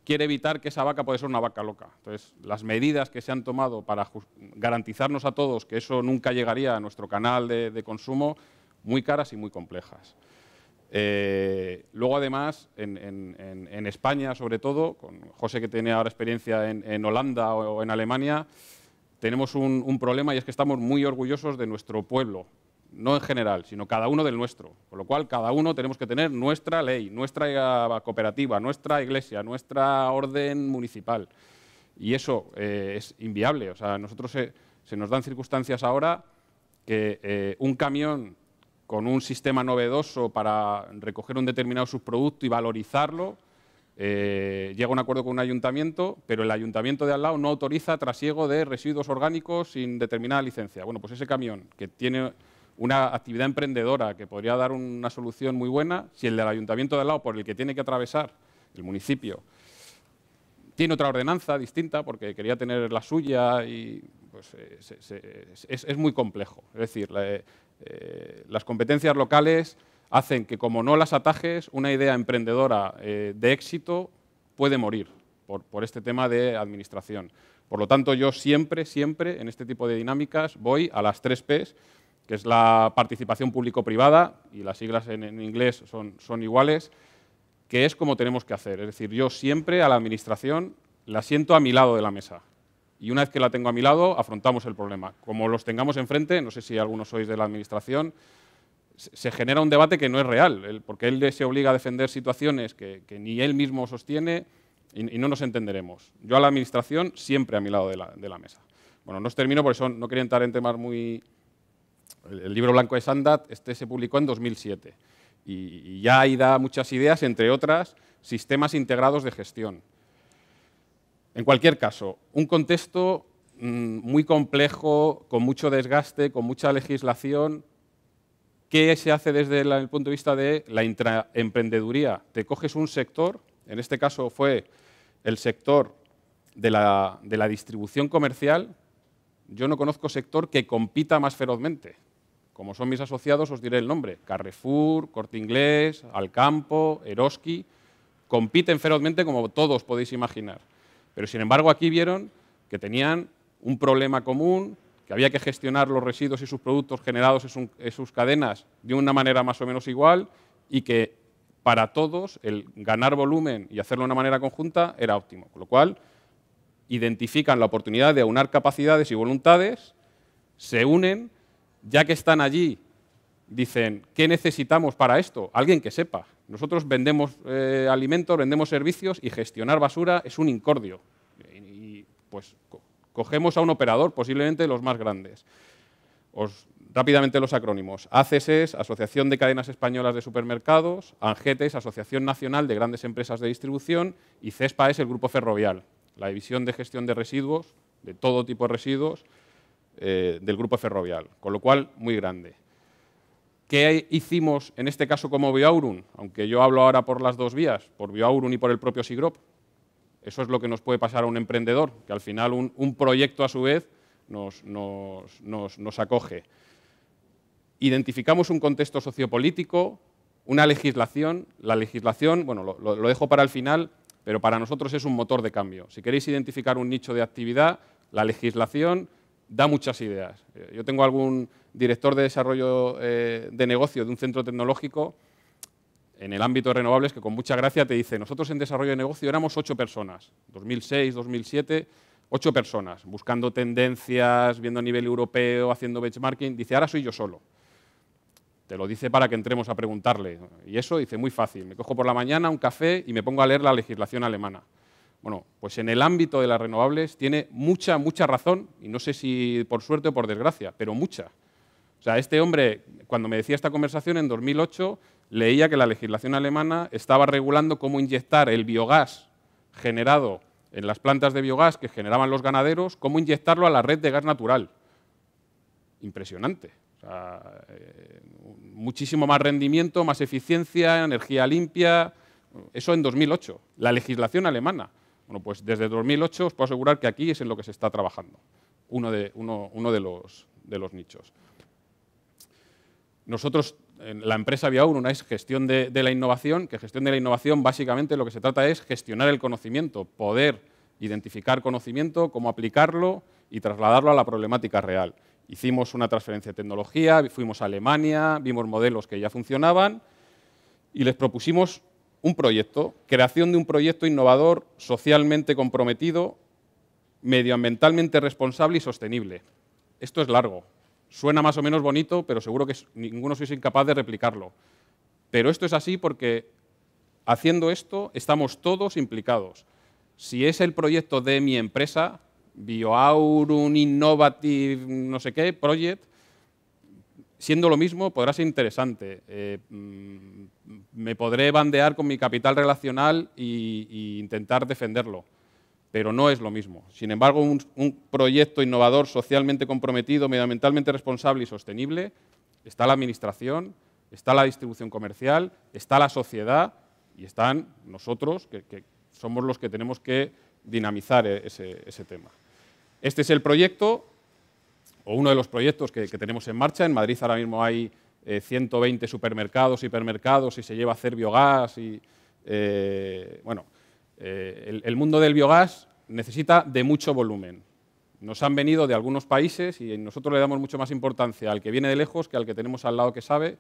quiere evitar que esa vaca puede ser una vaca loca. Entonces, las medidas que se han tomado para garantizarnos a todos que eso nunca llegaría a nuestro canal de, consumo, muy caras y muy complejas. Eh, luego, además, en, España, sobre todo, con José que tiene ahora experiencia en, Holanda o, en Alemania, tenemos un problema y es que estamos muy orgullosos de nuestro pueblo, no en general, sino cada uno del nuestro. Con lo cual, cada uno tenemos que tener nuestra ley, nuestra eh, cooperativa, nuestra iglesia, nuestra orden municipal. Y eso eh, es inviable. O sea, nosotros eh, se, nos dan circunstancias ahora que un camión con un sistema novedoso para recoger un determinado subproducto y valorizarlo, llega a un acuerdo con un ayuntamiento, pero el ayuntamiento de al lado no autoriza trasiego de residuos orgánicos sin determinada licencia. Bueno, pues ese camión que tiene una actividad emprendedora que podría dar una solución muy buena, si el del ayuntamiento de al lado, por el que tiene que atravesar el municipio, tiene otra ordenanza distinta porque quería tener la suya y pues, eh, es, muy complejo. Es decir, eh, eh, las competencias locales hacen que como no las atajes, una idea emprendedora de éxito puede morir por, por este tema de administración. Por lo tanto, yo siempre, siempre en este tipo de dinámicas voy a las tres Ps que es la participación público-privada, y las siglas en, inglés son, son iguales, que es como tenemos que hacer. Es decir, yo siempre a la Administración la siento a mi lado de la mesa. Y una vez que la tengo a mi lado, afrontamos el problema. Como los tengamos enfrente, no sé si algunos sois de la Administración, se genera un debate que no es real, porque él se obliga a defender situaciones que, ni él mismo sostiene y, no nos entenderemos. Yo a la Administración siempre a mi lado de la, de la mesa. Bueno, no os termino, por eso no quería entrar en temas muy, el libro blanco de Sandat, este se publicó en 2007 y, ya ahí da muchas ideas, entre otras, sistemas integrados de gestión. En cualquier caso, un contexto mm, muy complejo, con mucho desgaste, con mucha legislación. ¿Qué se hace desde el punto de vista de la emprendeduría? Te coges un sector, en este caso fue el sector de la distribución comercial, yo no conozco sector que compita más ferozmente. Como son mis asociados, os diré el nombre. Carrefour, Corte Inglés, Alcampo, Eroski, compiten ferozmente como todos podéis imaginar. Pero sin embargo aquí vieron que tenían un problema común, que había que gestionar los residuos y sus productos generados en, en sus cadenas de una manera más o menos igual y que para todos el ganar volumen y hacerlo de una manera conjunta era óptimo. Con lo cual, identifican la oportunidad de aunar capacidades y voluntades, se unen, ya que están allí, dicen, ¿qué necesitamos para esto? Alguien que sepa. Nosotros vendemos eh, alimentos, vendemos servicios y gestionar basura es un incordio. Y, pues cogemos a un operador, posiblemente los más grandes. Os, rápidamente los acrónimos. es e Asociación de Cadenas Españolas de Supermercados, ANGETES, Asociación Nacional de Grandes Empresas de Distribución y CESPA es el Grupo Ferrovial, la división de gestión de residuos, de todo tipo de residuos, eh, del grupo ferrovial, con lo cual muy grande. ¿Qué hicimos en este caso como Bioaurum? Aunque yo hablo ahora por las dos vías, por Bioaurum y por el propio SIGROP. Eso es lo que nos puede pasar a un emprendedor, que al final un, proyecto a su vez nos, acoge. Identificamos un contexto sociopolítico, una legislación. La legislación, bueno, lo, dejo para el final, pero para nosotros es un motor de cambio. Si queréis identificar un nicho de actividad, la legislación da muchas ideas. Eh, yo tengo algún director de desarrollo eh, de negocio de un centro tecnológico en el ámbito de renovables que con mucha gracia te dice, nosotros en desarrollo de negocio éramos ocho personas, 2006, 2007, ocho personas, buscando tendencias, viendo a nivel europeo, haciendo benchmarking, dice, ahora soy yo solo. Te lo dice para que entremos a preguntarle. Y eso dice muy fácil. Me cojo por la mañana un café y me pongo a leer la legislación alemana. Bueno, pues en el ámbito de las renovables tiene mucha, mucha razón, y no sé si por suerte o por desgracia, pero mucha. O sea, este hombre, cuando me decía esta conversación en 2008, leía que la legislación alemana estaba regulando cómo inyectar el biogás generado en las plantas de biogás que generaban los ganaderos, cómo inyectarlo a la red de gas natural. Impresionante. Eh, muchísimo más rendimiento, más eficiencia, energía limpia. Eso en 2008, la legislación alemana. Bueno, pues desde 2008 os puedo asegurar que aquí es en lo que se está trabajando, uno de, los, nichos. Nosotros, en la empresa Via una es gestión de, de, la innovación, que gestión de la innovación básicamente lo que se trata es gestionar el conocimiento, poder identificar conocimiento, cómo aplicarlo y trasladarlo a la problemática real. Hicimos una transferencia de tecnología, fuimos a Alemania, vimos modelos que ya funcionaban y les propusimos un proyecto, creación de un proyecto innovador, socialmente comprometido, medioambientalmente responsable y sostenible. Esto es largo. Suena más o menos bonito, pero seguro que ninguno sois incapaz de replicarlo. Pero esto es así porque haciendo esto estamos todos implicados. Si es el proyecto de mi empresa, Bioaurum Innovative, no sé qué, Project, siendo lo mismo, podrá ser interesante. Eh, mm, me podré bandear con mi capital relacional e intentar defenderlo, pero no es lo mismo. Sin embargo, un, proyecto innovador, socialmente comprometido, medioambientalmente responsable y sostenible, está la administración, está la distribución comercial, está la sociedad y están nosotros, que, somos los que tenemos que dinamizar e, ese tema. Este es el proyecto, o uno de los proyectos que, tenemos en marcha. En Madrid ahora mismo hay 120 eh, supermercados, hipermercados, y se lleva a hacer biogás. Y, eh, bueno, eh, el, mundo del biogás necesita de mucho volumen. Nos han venido de algunos países y nosotros le damos mucho más importancia al que viene de lejos que al que tenemos al lado que sabe,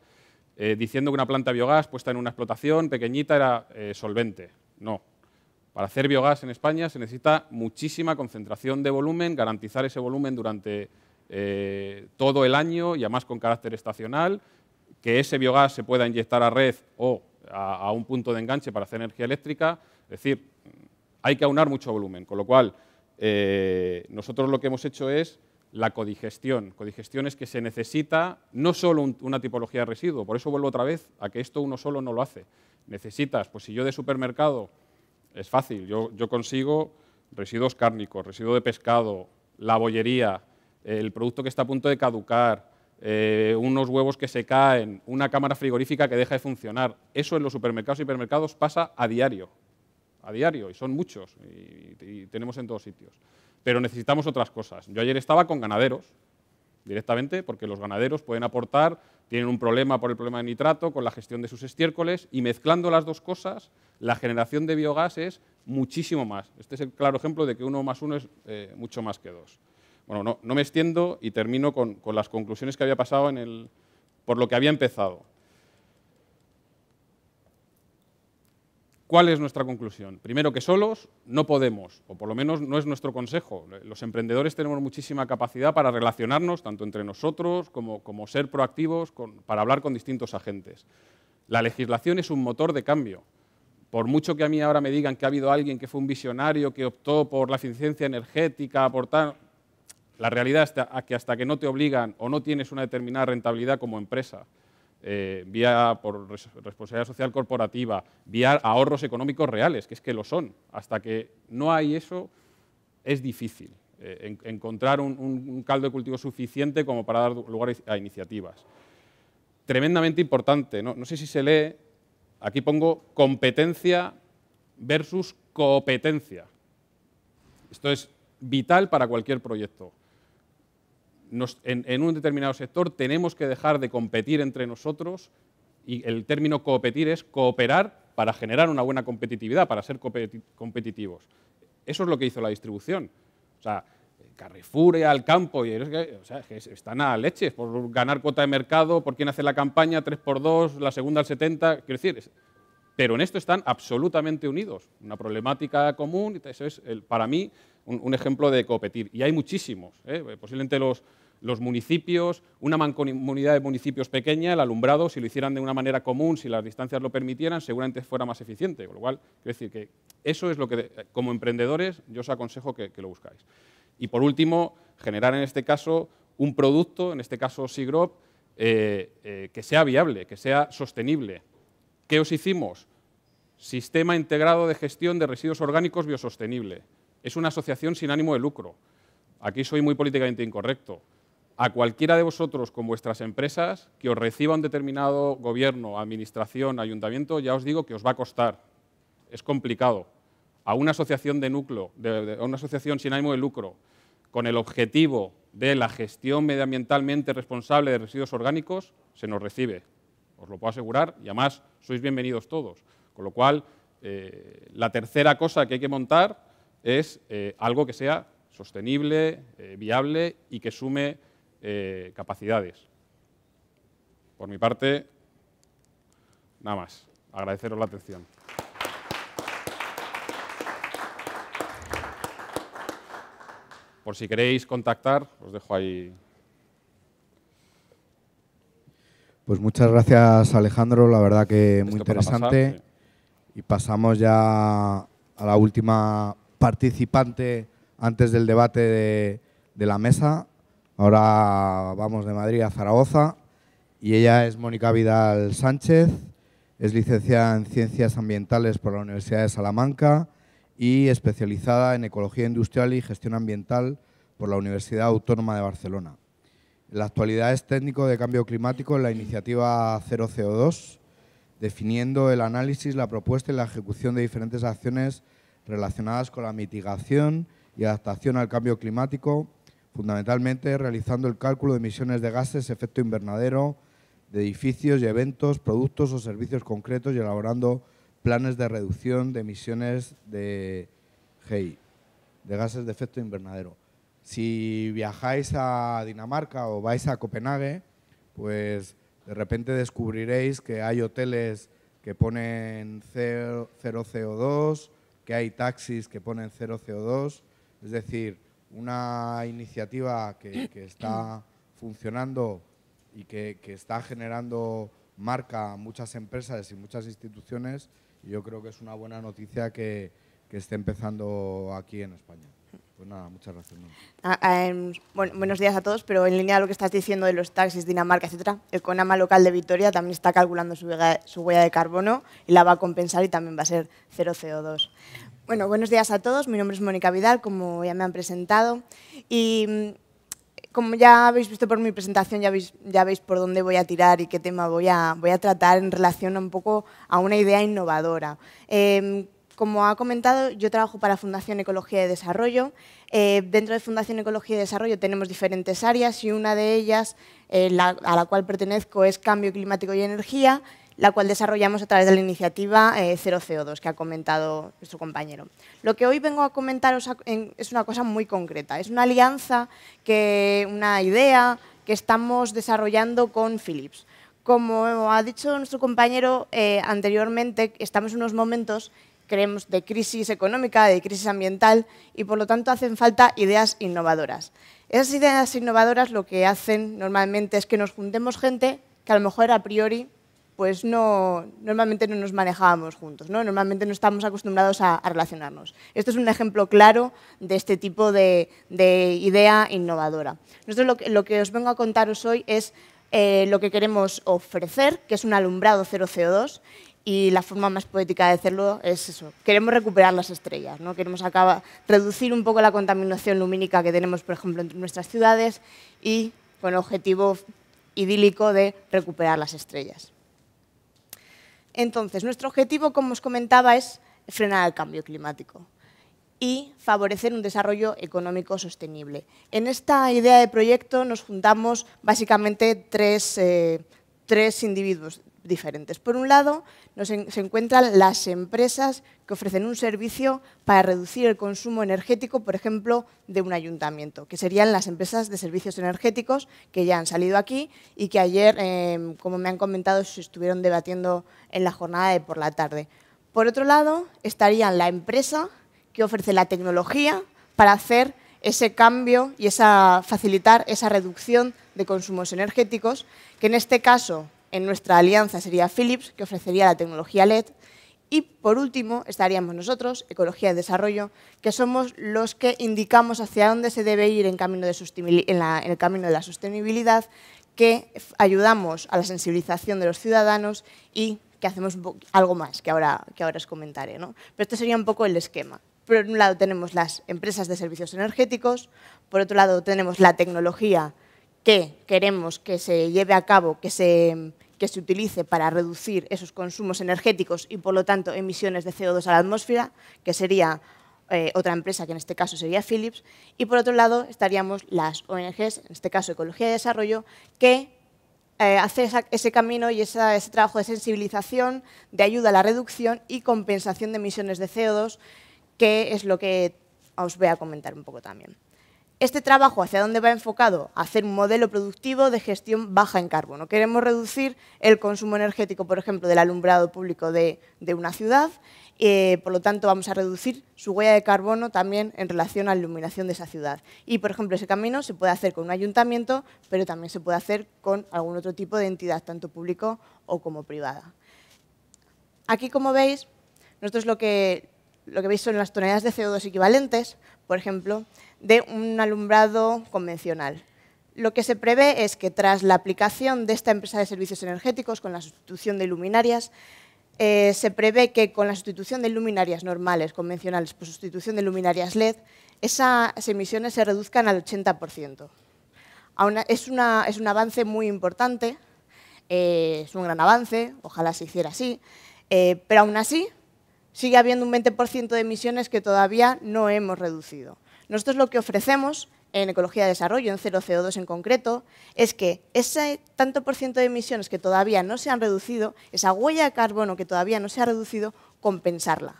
diciendo que una planta de biogás puesta en una explotación pequeñita era solvente. No, para hacer biogás en España se necesita muchísima concentración de volumen, garantizar ese volumen durante eh, todo el año y además con carácter estacional, que ese biogás se pueda inyectar a red o a, un punto de enganche para hacer energía eléctrica. Es decir, hay que aunar mucho volumen, con lo cual eh, nosotros lo que hemos hecho es la codigestión. Codigestión es que se necesita no solo una tipología de residuo, por eso vuelvo otra vez a que esto uno solo no lo hace. Necesitas, pues si yo de supermercado es fácil, yo, consigo residuos cárnicos, residuos de pescado, la bollería, el producto que está a punto de caducar, eh, unos huevos que se caen, una cámara frigorífica que deja de funcionar. Eso en los supermercados y hipermercados pasa a diario, a diario, y son muchos, y, y tenemos en todos sitios. Pero necesitamos otras cosas. Yo ayer estaba con ganaderos, directamente, porque los ganaderos pueden aportar, tienen un problema por el problema de nitrato con la gestión de sus estiércoles y mezclando las dos cosas, la generación de biogás es muchísimo más. Este es el claro ejemplo de que uno más uno es eh, mucho más que dos. Bueno, no, me extiendo y termino con, con las conclusiones que había pasado en el, por lo que había empezado. ¿Cuál es nuestra conclusión? Primero que solos no podemos, o por lo menos no es nuestro consejo. Los emprendedores tenemos muchísima capacidad para relacionarnos, tanto entre nosotros como, ser proactivos, para hablar con distintos agentes. La legislación es un motor de cambio. Por mucho que a mí ahora me digan que ha habido alguien que fue un visionario, que optó por la eficiencia energética, la realidad es que hasta que no te obligan o no tienes una determinada rentabilidad como empresa, eh, vía por responsabilidad social corporativa, vía ahorros económicos reales, que es que lo son. Hasta que no hay eso, es difícil eh, encontrar un, caldo de cultivo suficiente como para dar lugar a iniciativas. Tremendamente importante, no, no sé si se lee, aquí pongo competencia versus competencia. Esto es vital para cualquier proyecto en, un determinado sector tenemos que dejar de competir entre nosotros y el término competir es cooperar para generar una buena competitividad, para ser competitivos. Eso es lo que hizo la distribución. O sea, Carrefour al campo y están a leches por ganar cuota de mercado, por quién hace la campaña, 3x2, la segunda al 70, quiero decir, pero en esto están absolutamente unidos. Una problemática común, eso es para mí un, ejemplo de competir. Y hay muchísimos, ¿eh? posiblemente los, municipios, una mancomunidad de municipios pequeña, el alumbrado, si lo hicieran de una manera común, si las distancias lo permitieran, seguramente fuera más eficiente. Con lo cual, quiero decir que eso es lo que, eh, como emprendedores, yo os aconsejo que, lo buscáis. Y por último, generar en este caso un producto, en este caso SIGROP, eh, que sea viable, que sea sostenible. ¿Qué os hicimos? Sistema integrado de gestión de residuos orgánicos biosostenible es una asociación sin ánimo de lucro. Aquí soy muy políticamente incorrecto. A cualquiera de vosotros con vuestras empresas que os reciba un determinado gobierno, administración, ayuntamiento, ya os digo que os va a costar. Es complicado. A una asociación de núcleo, a una asociación sin ánimo de lucro, con el objetivo de la gestión medioambientalmente responsable de residuos orgánicos, se nos recibe. Os lo puedo asegurar y además sois bienvenidos todos. Con lo cual, eh, la tercera cosa que hay que montar es eh, algo que sea sostenible, eh, viable y que sume eh, capacidades. Por mi parte, nada más. Agradeceros la atención. Por si queréis contactar, os dejo ahí Pues muchas gracias Alejandro, la verdad que muy interesante. Y pasamos ya a la última participante antes del debate de, la mesa. Ahora vamos de Madrid a Zaragoza y ella es Mónica Vidal Sánchez, es licenciada en Ciencias Ambientales por la Universidad de Salamanca y especializada en Ecología Industrial y Gestión Ambiental por la Universidad Autónoma de Barcelona. En la actualidad es técnico de cambio climático en la iniciativa Cero CO2, definiendo el análisis, la propuesta y la ejecución de diferentes acciones relacionadas con la mitigación y adaptación al cambio climático, fundamentalmente realizando el cálculo de emisiones de gases efecto invernadero de edificios y eventos, productos o servicios concretos y elaborando planes de reducción de emisiones de de gases de efecto invernadero. Si viajáis a Dinamarca o vais a Copenhague, pues de repente descubriréis que hay hoteles que ponen cero CO2, que hay taxis que ponen cero CO2, es decir, una iniciativa que, está funcionando y que, está generando marca a muchas empresas y muchas instituciones. yo creo que es una buena noticia que esté empezando aquí en España. Pues ah, ah, em, buenos días a todos, pero en línea a lo que estás diciendo de los taxis, Dinamarca, etcétera, el CONAMA local de Vitoria también está calculando su huella, de carbono y la va a compensar y también va a ser cero CO2. Bueno, buenos días a todos. Mi nombre es Mónica Vidal, como ya me han presentado. Y mm, como ya habéis visto por mi presentación, ya veis, por dónde voy a tirar y qué tema voy a, tratar en relación un poco a una idea innovadora. Em, como ha comentado, yo trabajo para Fundación Ecología y Desarrollo. Eh, dentro de Fundación Ecología y Desarrollo tenemos diferentes áreas y una de ellas eh, a la cual pertenezco es Cambio Climático y Energía, la cual desarrollamos a través de la iniciativa eh, Cero CO2 que ha comentado nuestro compañero. Lo que hoy vengo a comentaros es una cosa muy concreta, es una alianza, que, una idea que estamos desarrollando con Philips. Como ha dicho nuestro compañero anteriormente, estamos en unos momentos creemos de crisis económica, de crisis ambiental y por lo tanto hacen falta ideas innovadoras. Esas ideas innovadoras lo que hacen normalmente es que nos juntemos gente que a lo mejor a priori pues no, normalmente no nos manejábamos juntos, ¿no? normalmente no estamos acostumbrados a, relacionarnos. esto es un ejemplo claro de este tipo de, idea innovadora. Nosotros lo que, os vengo a contaros hoy es eh, lo que queremos ofrecer, que es un alumbrado cero CO2, y la forma más poética de hacerlo es eso. Queremos recuperar las estrellas, queremos reducir un poco la contaminación lumínica que tenemos, por ejemplo, en nuestras ciudades y con el objetivo idílico de recuperar las estrellas. Entonces, nuestro objetivo, como os comentaba, es frenar el cambio climático y favorecer un desarrollo económico sostenible. En esta idea de proyecto nos juntamos básicamente tres eh, individuos diferentes. Por un lado, se encuentran las empresas que ofrecen un servicio para reducir el consumo energético, por ejemplo, de un ayuntamiento, que serían las empresas de servicios energéticos que ya han salido aquí y que ayer, em, como me han comentado, se estuvieron debatiendo en la jornada de por la tarde. Por otro lado, estaría la empresa que ofrece la tecnología para hacer ese cambio y esa, facilitar esa reducción de consumos energéticos, que en este caso en nuestra alianza sería Philips, que ofrecería la tecnología LED. Y por último estaríamos nosotros, Ecología y Desarrollo, que somos los que indicamos hacia dónde se debe ir en, el camino de la sostenibilidad, que ayudamos a la sensibilización de los ciudadanos y que hacemos algo más que ahora, os comentaré. Pero este sería un poco el esquema. Por un lado tenemos las empresas de servicios energéticos, por otro lado tenemos la tecnología que queremos que se lleve a cabo, que se, utilice para reducir esos consumos energéticos y, por lo tanto, emisiones de CO2 a la atmósfera, que sería eh, otra empresa, que en este caso sería Philips, y por otro lado estaríamos las ONGs, en este caso Ecología y Desarrollo, que eh, hace ese camino y ese trabajo de sensibilización, de ayuda a la reducción y compensación de emisiones de CO2, que es lo que os voy a comentar un poco también. Este trabajo, ¿hacia dónde va enfocado? hacer un modelo productivo de gestión baja en carbono. Queremos reducir el consumo energético, por ejemplo, del alumbrado público de, una ciudad, eh, por lo tanto vamos a reducir su huella de carbono también en relación a la iluminación de esa ciudad. Y, por ejemplo, ese camino se puede hacer con un ayuntamiento, pero también se puede hacer con algún otro tipo de entidad, tanto público o como privada. Aquí, como veis, nosotros lo que, lo que veis son las toneladas de CO2 equivalentes, por ejemplo, de un alumbrado convencional. Lo que se prevé es que tras la aplicación de esta empresa de servicios energéticos con la sustitución de luminarias, eh, se prevé que con la sustitución de luminarias normales, convencionales, por sustitución de luminarias LED, esas emisiones se reduzcan al 80%. es, un avance muy importante, eh, es un gran avance, ojalá se hiciera así, eh, pero aún así sigue habiendo un 20% de emisiones que todavía no hemos reducido. Nosotros lo que ofrecemos en Ecología de Desarrollo, en 0CO2 en concreto, es que ese tanto por ciento de emisiones que todavía no se han reducido, esa huella de carbono que todavía no se ha reducido, compensarla.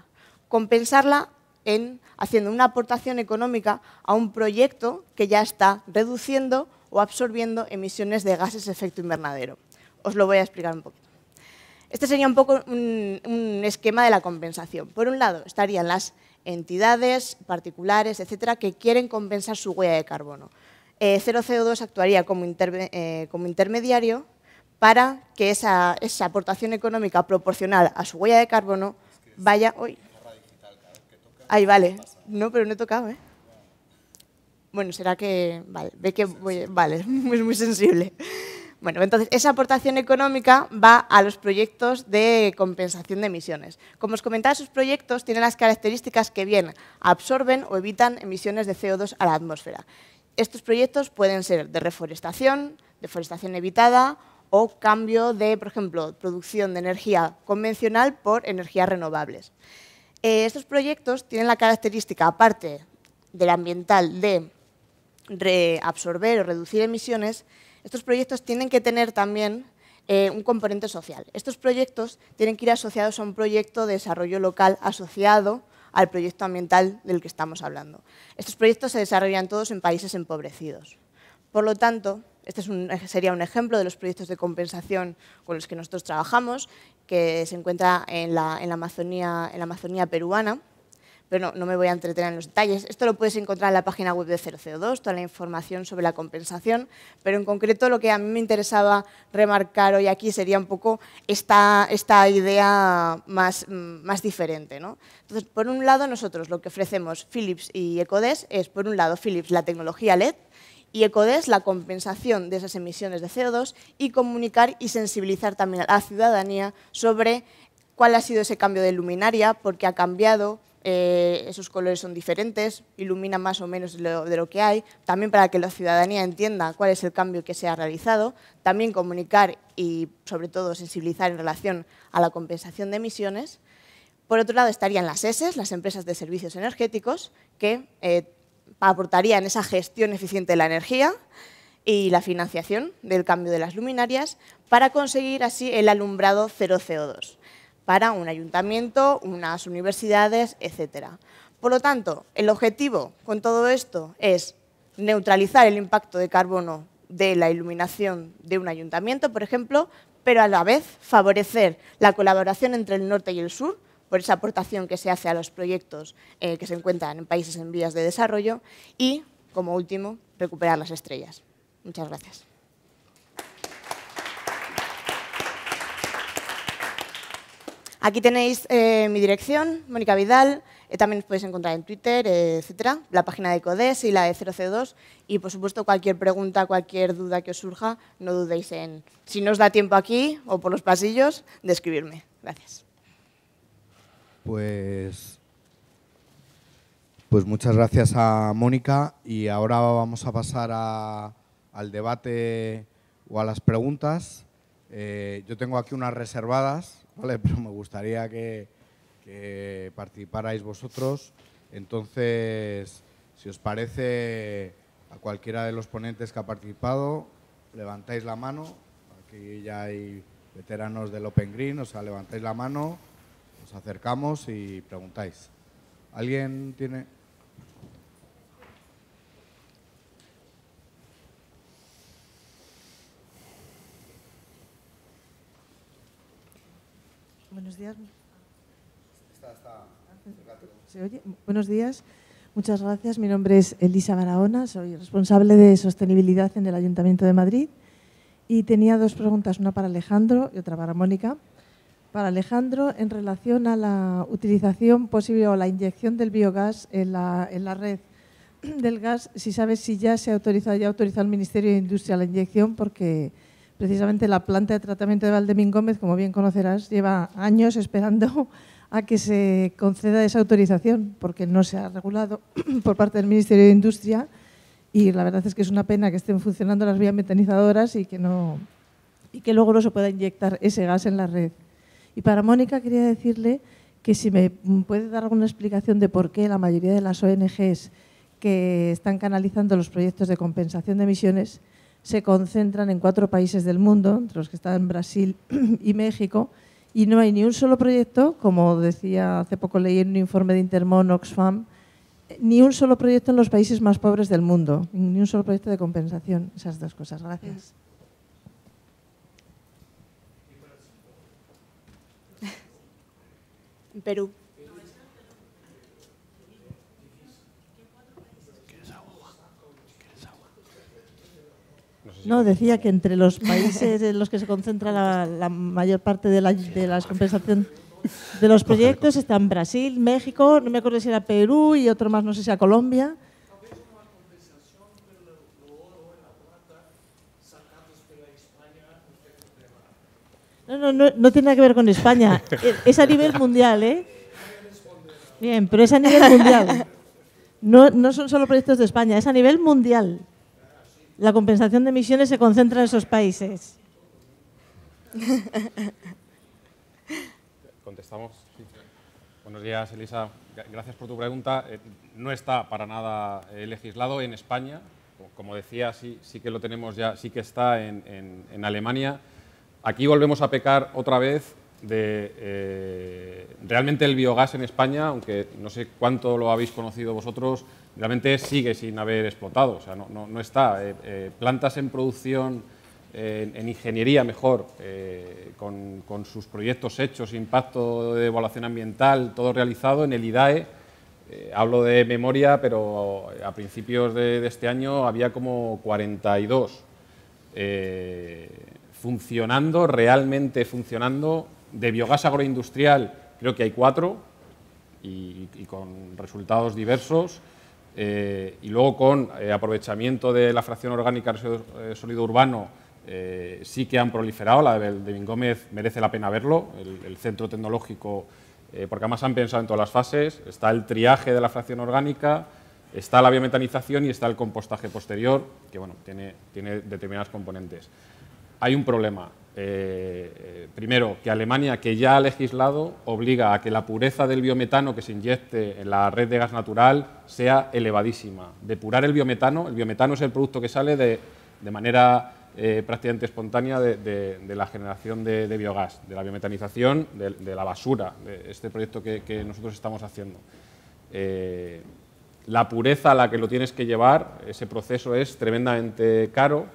Compensarla en haciendo una aportación económica a un proyecto que ya está reduciendo o absorbiendo emisiones de gases de efecto invernadero. Os lo voy a explicar un poquito. Este sería un poco un esquema de la compensación. Por un lado estarían las entidades particulares, etcétera, que quieren compensar su huella de carbono. Eh, cero CO2 actuaría como, eh, como intermediario para que esa, esa, aportación económica proporcional a su huella de carbono vaya hoy. Ahí vale. No, pero no he tocado, ¿eh? Bueno, será que... Vale, ve que Vale, [LAUGHS] es muy sensible. Bueno, entonces esa aportación económica va a los proyectos de compensación de emisiones. Como os comentaba, esos proyectos tienen las características que bien absorben o evitan emisiones de CO2 a la atmósfera. Estos proyectos pueden ser de reforestación, deforestación evitada o cambio de, por ejemplo, producción de energía convencional por energías renovables. Eh, estos proyectos tienen la característica, aparte del ambiental, de reabsorber o reducir emisiones, estos proyectos tienen que tener también eh, un componente social. Estos proyectos tienen que ir asociados a un proyecto de desarrollo local asociado al proyecto ambiental del que estamos hablando. Estos proyectos se desarrollan todos en países empobrecidos. Por lo tanto, este sería un ejemplo de los proyectos de compensación con los que nosotros trabajamos, que se encuentra en la Amazonía peruana pero no, me voy a entretener en los detalles. Esto lo puedes encontrar en la página web de 0CO2, toda la información sobre la compensación, pero en concreto lo que a mí me interesaba remarcar hoy aquí sería un poco esta, esta idea más, mm, más diferente. Entonces, por un lado, nosotros lo que ofrecemos Philips y Ecodes es, por un lado, Philips la tecnología LED, y ECODES la compensación de esas emisiones de CO2 y comunicar y sensibilizar también a la ciudadanía sobre cuál ha sido ese cambio de luminaria, porque ha cambiado, eh, esos colores son diferentes, iluminan más o menos de lo que hay, también para que la ciudadanía entienda cuál es el cambio que se ha realizado, también comunicar y sobre todo sensibilizar en relación a la compensación de emisiones. Por otro lado estarían las ESES, las empresas de servicios energéticos, que eh, aportarían esa gestión eficiente de la energía y la financiación del cambio de las luminarias para conseguir así el alumbrado cero CO2 para un ayuntamiento, unas universidades, etcétera. Por lo tanto, el objetivo con todo esto es neutralizar el impacto de carbono de la iluminación de un ayuntamiento, por ejemplo, pero a la vez favorecer la colaboración entre el norte y el sur por esa aportación que se hace a los proyectos eh, que se encuentran en países en vías de desarrollo y, como último, recuperar las estrellas. Muchas gracias. Aquí tenéis eh, mi dirección, Mónica Vidal, eh, también os podéis encontrar en Twitter, eh, etcétera, la página de CODES y la de 0C2 y por supuesto cualquier pregunta, cualquier duda que os surja, no dudéis en, si no os da tiempo aquí o por los pasillos, de escribirme. Gracias. Pues, pues muchas gracias a Mónica y ahora vamos a pasar al debate o a las preguntas. Eh, yo tengo aquí unas reservadas, [LAUGHS] Pero me gustaría que, que participarais vosotros. Entonces, si os parece, a cualquiera de los ponentes que ha participado, levantáis la mano. Aquí ya hay veteranos del Open Green, o sea, levantáis la mano, os acercamos y preguntáis. ¿Alguien tiene...? Buenos días. oye? Buenos días. Muchas gracias. Mi nombre es Elisa Barahona, soy responsable de sostenibilidad en el Ayuntamiento de Madrid y tenía dos preguntas, una para Alejandro y otra para Mónica. Para Alejandro, en relación a la utilización posible o la inyección del biogás en la, en la red del gas, si sabes si ya se ha autorizado, ya ha autorizado el Ministerio de Industria la inyección, porque Precisamente la planta de tratamiento de Valdemín Gómez, como bien conocerás, lleva años esperando [LAUGHS] a que se conceda esa autorización, porque no se ha regulado [CLEARS THROAT] por parte del Ministerio de Industria y la verdad es que es una pena que estén funcionando las vías metanizadoras y que, no, y que luego no se pueda inyectar ese gas en la red. Y para Mónica quería decirle que si me puede dar alguna explicación de por qué la mayoría de las ONGs que están canalizando los proyectos de compensación de emisiones se concentran en cuatro países del mundo, entre los que están Brasil [CLEARS THROAT] y México, y no hay ni un solo proyecto, como decía hace poco leí en un informe de Intermon Oxfam, ni un solo proyecto en los países más pobres del mundo, ni un solo proyecto de compensación. Esas dos cosas. Gracias. Perú. No, decía que entre los países en los que se concentra la, mayor parte de las compensaciones de los proyectos están Brasil, México, no me acuerdo si era Perú y otro más, no sé si era Colombia. No, no, no, no tiene nada que ver con España. Es a nivel mundial, ¿eh? Bien, pero es a nivel mundial. No, no son solo proyectos de España, es a nivel mundial la compensación de emisiones se concentra en esos países. [LAUGHS] Contestamos. Buenos días, Elisa. Gracias por tu pregunta. Eh, no está para nada eh, legislado en España. Como decía, sí, sí que lo tenemos ya, sí que está en, Alemania. Aquí volvemos a pecar otra vez de eh, realmente el biogás en España, aunque no sé cuánto lo habéis conocido vosotros, realmente sigue sin haber explotado, o sea, no, está. Eh, eh, plantas en producción, en ingeniería mejor, eh, con, sus proyectos hechos, impacto de evaluación ambiental, todo realizado en el IDAE. hablo de memoria, pero a principios de, este año había como 42 funcionando, realmente funcionando. De biogás agroindustrial creo que hay cuatro y con resultados diversos eh, y luego con eh, aprovechamiento de la fracción orgánica del sólido eh, urbano sí que han proliferado, la de Gómez merece la pena verlo, el, centro tecnológico, porque además han pensado en todas las fases, está el triaje de la fracción orgánica, está la biometanización y está el compostaje posterior, que bueno, tiene, tiene determinadas componentes. Hay un problema, eh, eh, primero, que Alemania, que ya ha legislado, obliga a que la pureza del biometano que se inyecte en la red de gas natural sea elevadísima. Depurar el biometano, el biometano es el producto que sale de, manera eh, prácticamente espontánea de, la generación de, biogás, de la biometanización, de, la basura, de este proyecto que, nosotros estamos haciendo. la pureza a la que lo tienes que llevar, ese proceso es tremendamente caro.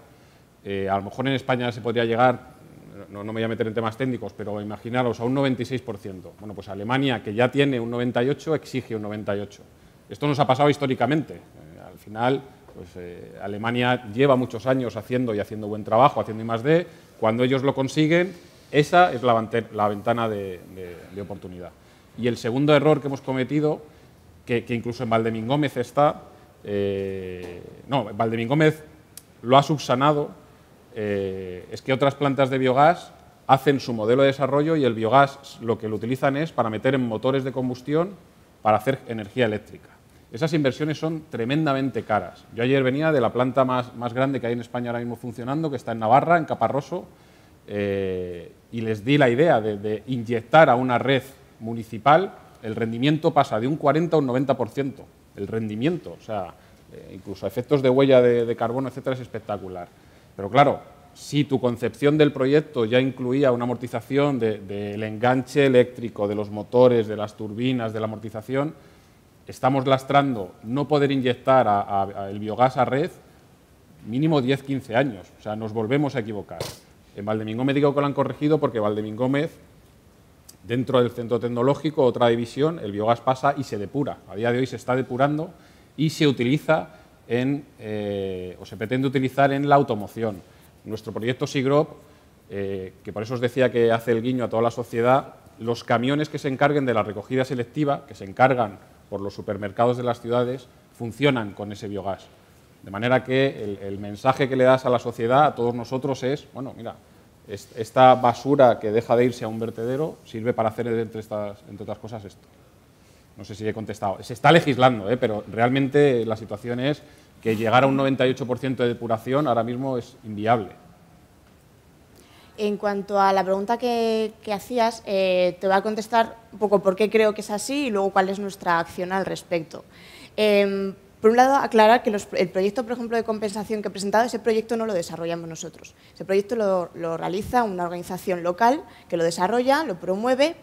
a lo mejor en España se podría llegar no, me voy a meter en temas técnicos, pero imaginaros a un 96%. Bueno, pues Alemania, que ya tiene un 98, exige un 98. Esto nos ha pasado históricamente. Eh, al final, pues, eh, Alemania lleva muchos años haciendo y haciendo buen trabajo, haciendo más de... Cuando ellos lo consiguen, esa es la, la ventana de, oportunidad. Y el segundo error que hemos cometido, que, incluso en Valdemín Gómez está, eh, no, Valdemín Gómez lo ha subsanado, eh, es que otras plantas de biogás hacen su modelo de desarrollo y el biogás lo que lo utilizan es para meter en motores de combustión para hacer energía eléctrica. Esas inversiones son tremendamente caras. Yo ayer venía de la planta más, grande que hay en España ahora mismo funcionando, que está en Navarra, en Caparroso, eh, y les di la idea de, inyectar a una red municipal, el rendimiento pasa de un 40 a un 90%. El rendimiento, o sea, eh, incluso a efectos de huella de, de carbono, etcétera, es espectacular. Pero claro, si tu concepción del proyecto ya incluía una amortización del enganche eléctrico, de los motores, de las turbinas, de la amortización, estamos lastrando no poder inyectar el biogás a red mínimo 10-15 años. O sea, nos volvemos a equivocar. En Valdemingómez digo que lo han corregido porque Valdemingómez, dentro del centro tecnológico, otra división, el biogás pasa y se depura. A día de hoy se está depurando y se utiliza en, eh, o se pretende utilizar en la automoción. Nuestro proyecto SIGROP, eh, que por eso os decía que hace el guiño a toda la sociedad, los camiones que se encarguen de la recogida selectiva, que se encargan por los supermercados de las ciudades, funcionan con ese biogás. De manera que el, el mensaje que le das a la sociedad, a todos nosotros, es, bueno, mira, esta basura que deja de irse a un vertedero sirve para hacer, entre, estas, entre otras cosas, esto no sé si he contestado, se está legislando, ¿eh? pero realmente la situación es que llegar a un 98% de depuración ahora mismo es inviable. En cuanto a la pregunta que, hacías, eh, te voy a contestar un poco por qué creo que es así y luego cuál es nuestra acción al respecto. Em, por un lado, aclarar que el proyecto, por ejemplo, de compensación que he presentado, ese proyecto no lo desarrollamos nosotros. Ese proyecto lo realiza una organización local que lo desarrolla, lo promueve,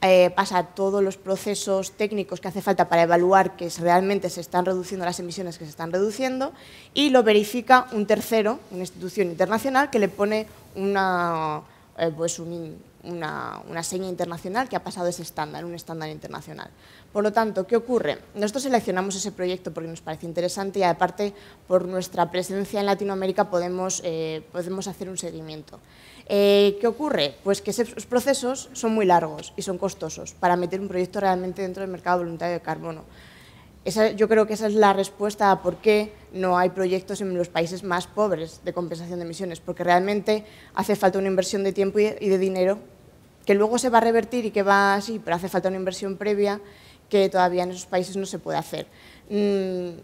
eh, pasa todos los procesos técnicos que hace falta para evaluar que realmente se están reduciendo las emisiones que se están reduciendo y lo verifica un tercero, una institución internacional, que le pone eh, pues una, seña internacional que ha pasado ese estándar, un estándar internacional. Por lo tanto, ¿qué ocurre? Nosotros seleccionamos ese proyecto porque nos parece interesante y aparte por nuestra presencia en Latinoamérica podemos eh, hacer un seguimiento. Eh, ¿Qué ocurre? Pues que esos procesos son muy largos y son costosos para meter un proyecto realmente dentro del mercado voluntario de carbono. yo creo que esa es la respuesta a por qué no hay proyectos en los países más pobres de compensación de emisiones, porque realmente hace falta una inversión de tiempo y de dinero que luego se va a revertir y que va así, pero hace falta una inversión previa que todavía en esos países no se puede hacer. Mm,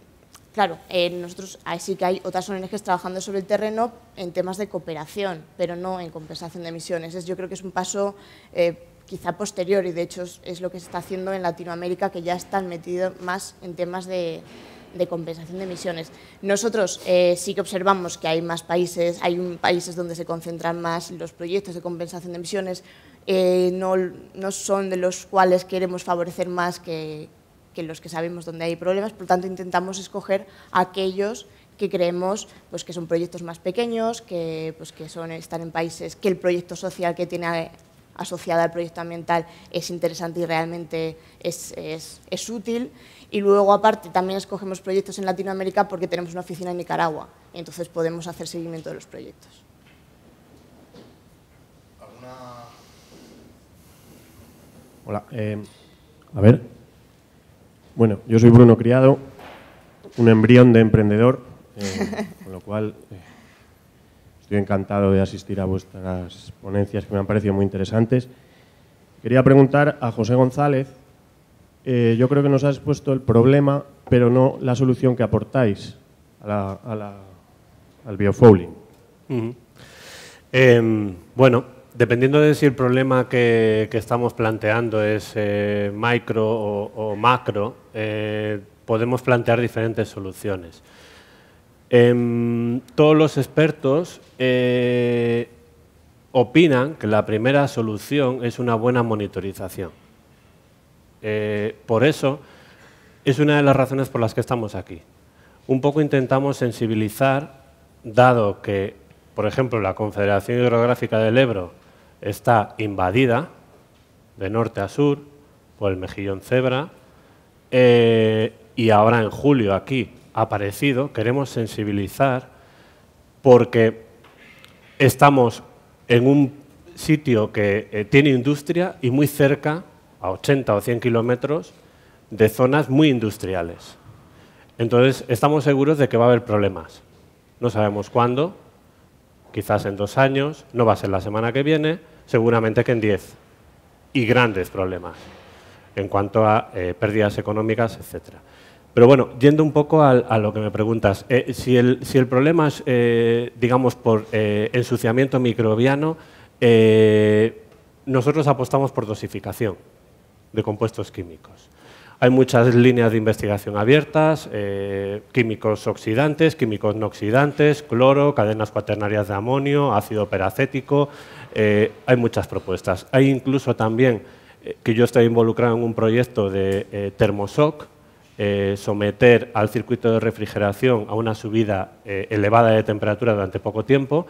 Claro, eh, nosotros sí que hay otras ONGs trabajando sobre el terreno en temas de cooperación, pero no en compensación de emisiones. yo creo que es un paso eh, quizá posterior y de hecho es, lo que se está haciendo en Latinoamérica, que ya están metidos más en temas de, compensación de emisiones. Nosotros eh, sí que observamos que hay más países, hay un, países donde se concentran más los proyectos de compensación de emisiones, eh, no, no son de los cuales queremos favorecer más que, que los que sabemos dónde hay problemas, por lo tanto intentamos escoger aquellos que creemos pues, que son proyectos más pequeños, que, pues, que son, están en países que el proyecto social que tiene asociado al proyecto ambiental es interesante y realmente es, útil. Y luego, aparte, también escogemos proyectos en Latinoamérica porque tenemos una oficina en Nicaragua, entonces podemos hacer seguimiento de los proyectos. Hola. Eh, a ver, bueno, yo soy Bruno Criado, un embrión de emprendedor, eh, [LAUGHS] con lo cual eh, estoy encantado de asistir a vuestras ponencias que me han parecido muy interesantes. Quería preguntar a José González, eh, yo creo que nos has expuesto el problema, pero no la solución que aportáis al biofouling. Em, bueno, Dependiendo de si el problema que, estamos planteando es eh, micro o, macro, eh, podemos plantear diferentes soluciones. Em, todos los expertos eh, opinan que la primera solución es una buena monitorización. por eso es una de las razones por las que estamos aquí. Un poco intentamos sensibilizar, dado que, por ejemplo, la Confederación Hidrográfica del Ebro está invadida de norte a sur por el mejillón cebra eh, y ahora en julio aquí ha aparecido. Queremos sensibilizar porque estamos en un sitio que eh, tiene industria y muy cerca, a 80 o 100 kilómetros, de zonas muy industriales. Entonces, estamos seguros de que va a haber problemas. No sabemos cuándo, quizás en dos años, no va a ser la semana que viene, seguramente que en 10. Y grandes problemas en cuanto a eh, pérdidas económicas, etcétera. Pero bueno, yendo un poco a, lo que me preguntas, eh, si, el, si, el, problema es, eh, digamos, por ensuciamiento microbiano, nosotros apostamos por dosificación de compuestos químicos. Hay muchas líneas de investigación abiertas, químicos oxidantes, químicos no oxidantes, cloro, cadenas cuaternarias de amonio, ácido peracético, eh, hay muchas propuestas. Hay incluso también eh, que yo estoy involucrado en un proyecto de eh, eh someter al circuito de refrigeración a una subida elevada de temperatura durante poco tiempo,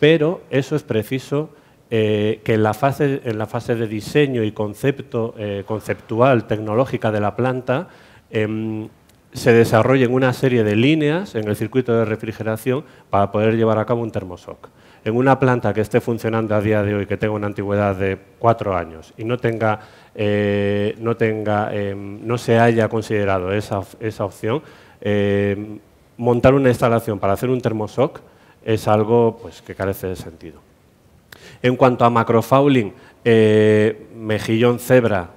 pero eso es preciso que en la, fase, de diseño y concepto, conceptual, tecnológica de la planta, em, se desarrollen una serie de líneas en el circuito de refrigeración para poder llevar a cabo un termosoc en una planta que esté funcionando a día de hoy, que tenga una antigüedad de cuatro años y no tenga, eh, no, em, no se haya considerado esa, opción, em, montar una instalación para hacer un termosoc es algo pues, que carece de sentido. En cuanto a macrofouling, eh, mejillón cebra,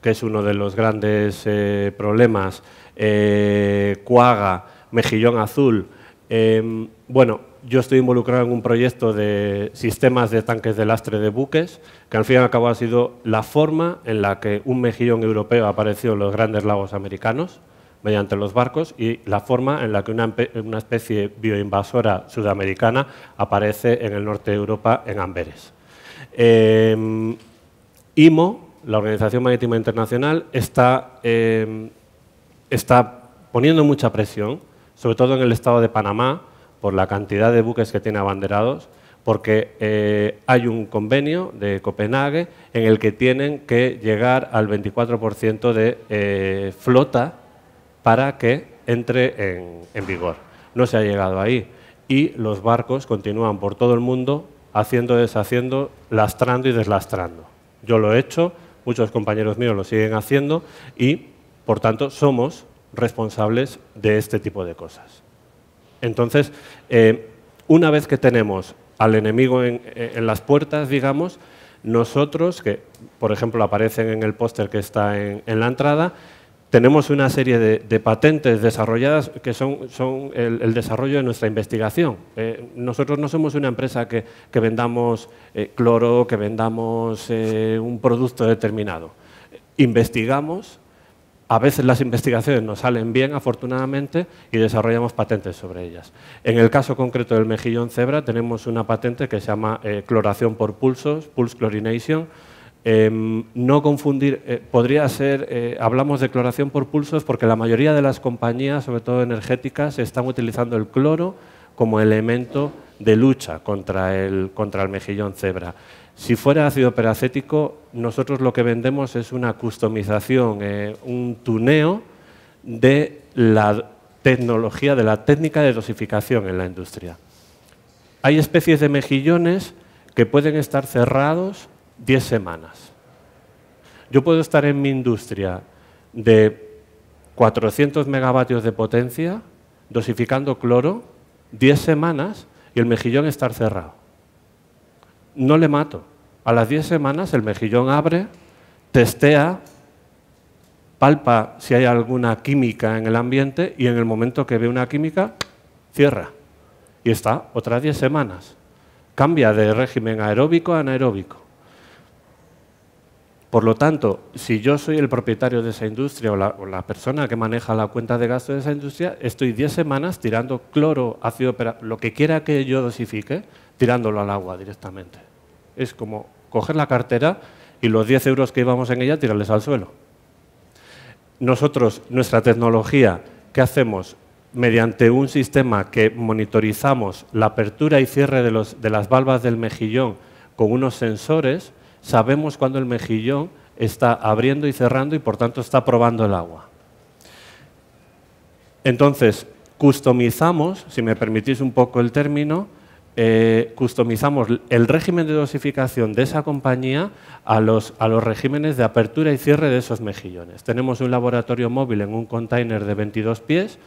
que es uno de los grandes eh, problemas, cuaga, mejillón azul, em, bueno, yo estoy involucrado en un proyecto de sistemas de tanques de lastre de buques, que al fin y al cabo ha sido la forma en la que un mejillón europeo apareció en los grandes lagos americanos mediante los barcos y la forma en la que una, especie bioinvasora sudamericana aparece en el norte de Europa, en Amberes. Em, IMO, la Organización Marítima Internacional, está, em, está poniendo mucha presión, sobre todo en el estado de Panamá, por la cantidad de buques que tiene abanderados, porque eh, hay un convenio de Copenhague en el que tienen que llegar al 24% de eh, flota para que entre en, en vigor. No se ha llegado ahí y los barcos continúan por todo el mundo haciendo, deshaciendo, lastrando y deslastrando. Yo lo he hecho, muchos compañeros míos lo siguen haciendo y, por tanto, somos responsables de este tipo de cosas. Entonces, eh, una vez que tenemos al enemigo eh, en, las puertas, digamos, nosotros, que por ejemplo aparecen en el póster que está en, la entrada, tenemos una serie de, patentes desarrolladas que son, el, desarrollo de nuestra investigación. Eh, nosotros no somos una empresa que, vendamos cloro, que vendamos un producto determinado. Investigamos a veces las investigaciones nos salen bien, afortunadamente, y desarrollamos patentes sobre ellas. En el caso concreto del mejillón cebra tenemos una patente que se llama eh, cloración por pulsos, pulse chlorination. Em, no confundir, eh, podría ser, eh, hablamos de cloración por pulsos porque la mayoría de las compañías, sobre todo energéticas, están utilizando el cloro como elemento de lucha contra el, contra el mejillón cebra. Si fuera ácido peracético, nosotros lo que vendemos es una customización, eh, un tuneo de la tecnología, de la técnica de dosificación en la industria. Hay especies de mejillones que pueden estar cerrados 10 semanas. Yo puedo estar en mi industria de 400 megavatios de potencia, dosificando cloro, 10 semanas y el mejillón estar cerrado no le mato. A las 10 semanas el mejillón abre, testea, palpa si hay alguna química en el ambiente y en el momento que ve una química, cierra. Y está otras 10 semanas. Cambia de régimen aeróbico a anaeróbico. Por lo tanto, si yo soy el propietario de esa industria o la, persona que maneja la cuenta de gasto de esa industria, estoy 10 semanas tirando cloro, ácido, lo que quiera que yo dosifique, tirándolo al agua directamente es como coger la cartera y los 10 euros que íbamos en ella tirarles al suelo. Nosotros, nuestra tecnología, ¿qué hacemos? Mediante un sistema que monitorizamos la apertura y cierre de, las valvas del mejillón con unos sensores, sabemos cuándo el mejillón está abriendo y cerrando y por tanto está probando el agua. Entonces, customizamos, si me permitís un poco el término, eh, customizamos el régimen de dosificación de esa compañía a los, a los regímenes de apertura y cierre de esos mejillones. Tenemos un laboratorio móvil en un container de 22 pies,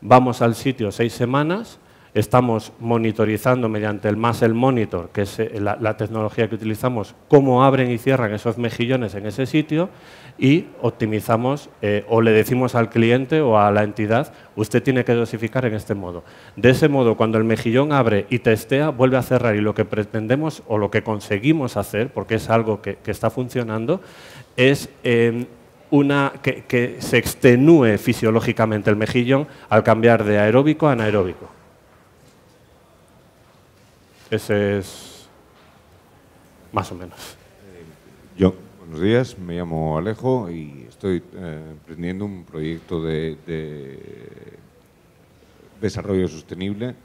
vamos al sitio seis semanas, Estamos monitorizando mediante el el Monitor, que es eh, la, tecnología que utilizamos, cómo abren y cierran esos mejillones en ese sitio y optimizamos eh, o le decimos al cliente o a la entidad, usted tiene que dosificar en este modo. De ese modo, cuando el mejillón abre y testea, vuelve a cerrar y lo que pretendemos o lo que conseguimos hacer, porque es algo que, está funcionando, es em, una, que, que se extenúe fisiológicamente el mejillón al cambiar de aeróbico a anaeróbico. Ese es más o menos. Eh, yo, buenos días, me llamo Alejo y estoy eh, emprendiendo un proyecto de, desarrollo sostenible.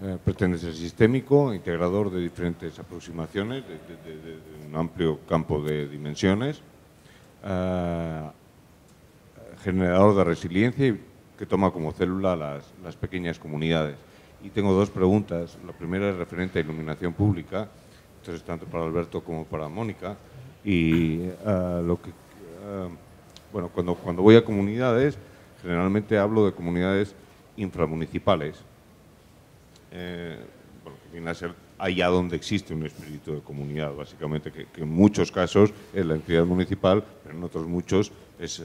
Eh, pretende ser sistémico, integrador de diferentes aproximaciones, de, un amplio campo de dimensiones, ah, generador de resiliencia y que toma como célula las pequeñas comunidades. Y tengo dos preguntas. La primera es referente a iluminación pública, entonces tanto para Alberto como para Mónica. Y eh, eh, bueno, cuando, cuando voy a comunidades, generalmente hablo de comunidades inframunicipales. porque eh, que viene a ser allá donde existe un espíritu de comunidad, básicamente, que, en muchos casos es la entidad municipal, pero en otros muchos es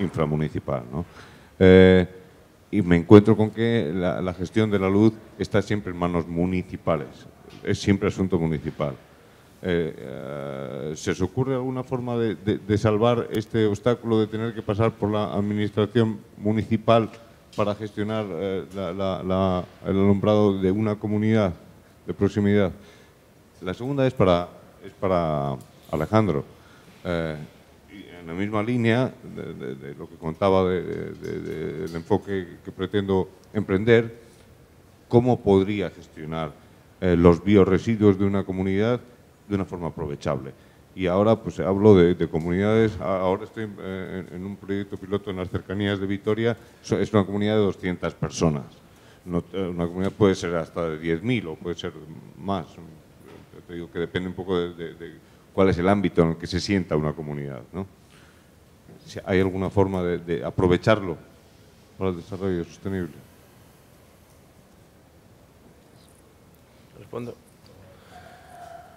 inframunicipal. ¿no? y me encuentro con que la, gestión de la luz está siempre en manos municipales, es siempre asunto municipal. Eh, eh, ¿Se os ocurre alguna forma de, salvar este obstáculo de tener que pasar por la administración municipal para gestionar eh, el alumbrado de una comunidad de proximidad? La segunda es para, es para Alejandro en la misma línea de, lo que contaba del enfoque que pretendo emprender, cómo podría gestionar eh, los bioresiduos de una comunidad de una forma aprovechable. Y ahora pues hablo de, comunidades, ahora estoy eh, en un proyecto piloto en las cercanías de Vitoria, es una comunidad de 200 personas. Eh, una comunidad puede ser hasta de 10.000 o puede ser más, te digo que depende un poco de, cuál es el ámbito en el que se sienta una comunidad. ¿no? si hay alguna forma de, aprovecharlo para el desarrollo sostenible. Respondo.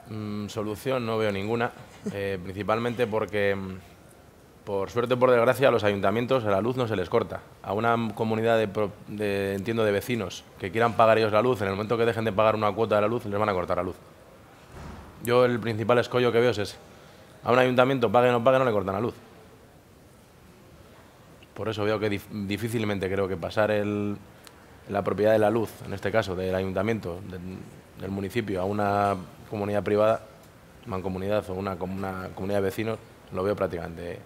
Mm, solución no veo ninguna, eh, [LAUGHS] principalmente porque, mm, por suerte o por desgracia, a los ayuntamientos a la luz no se les corta. A una comunidad de, entiendo, de vecinos que quieran pagar ellos la luz, en el momento que dejen de pagar una cuota de la luz, les van a cortar la luz. Yo el principal escollo que veo es A un ayuntamiento, pague o no pague, no le cortan la luz. Por eso veo que difícilmente creo que pasar la propiedad de la luz, en este caso del ayuntamiento, del municipio, a una comunidad privada, mancomunidad o una, comunidad de vecinos, lo veo prácticamente,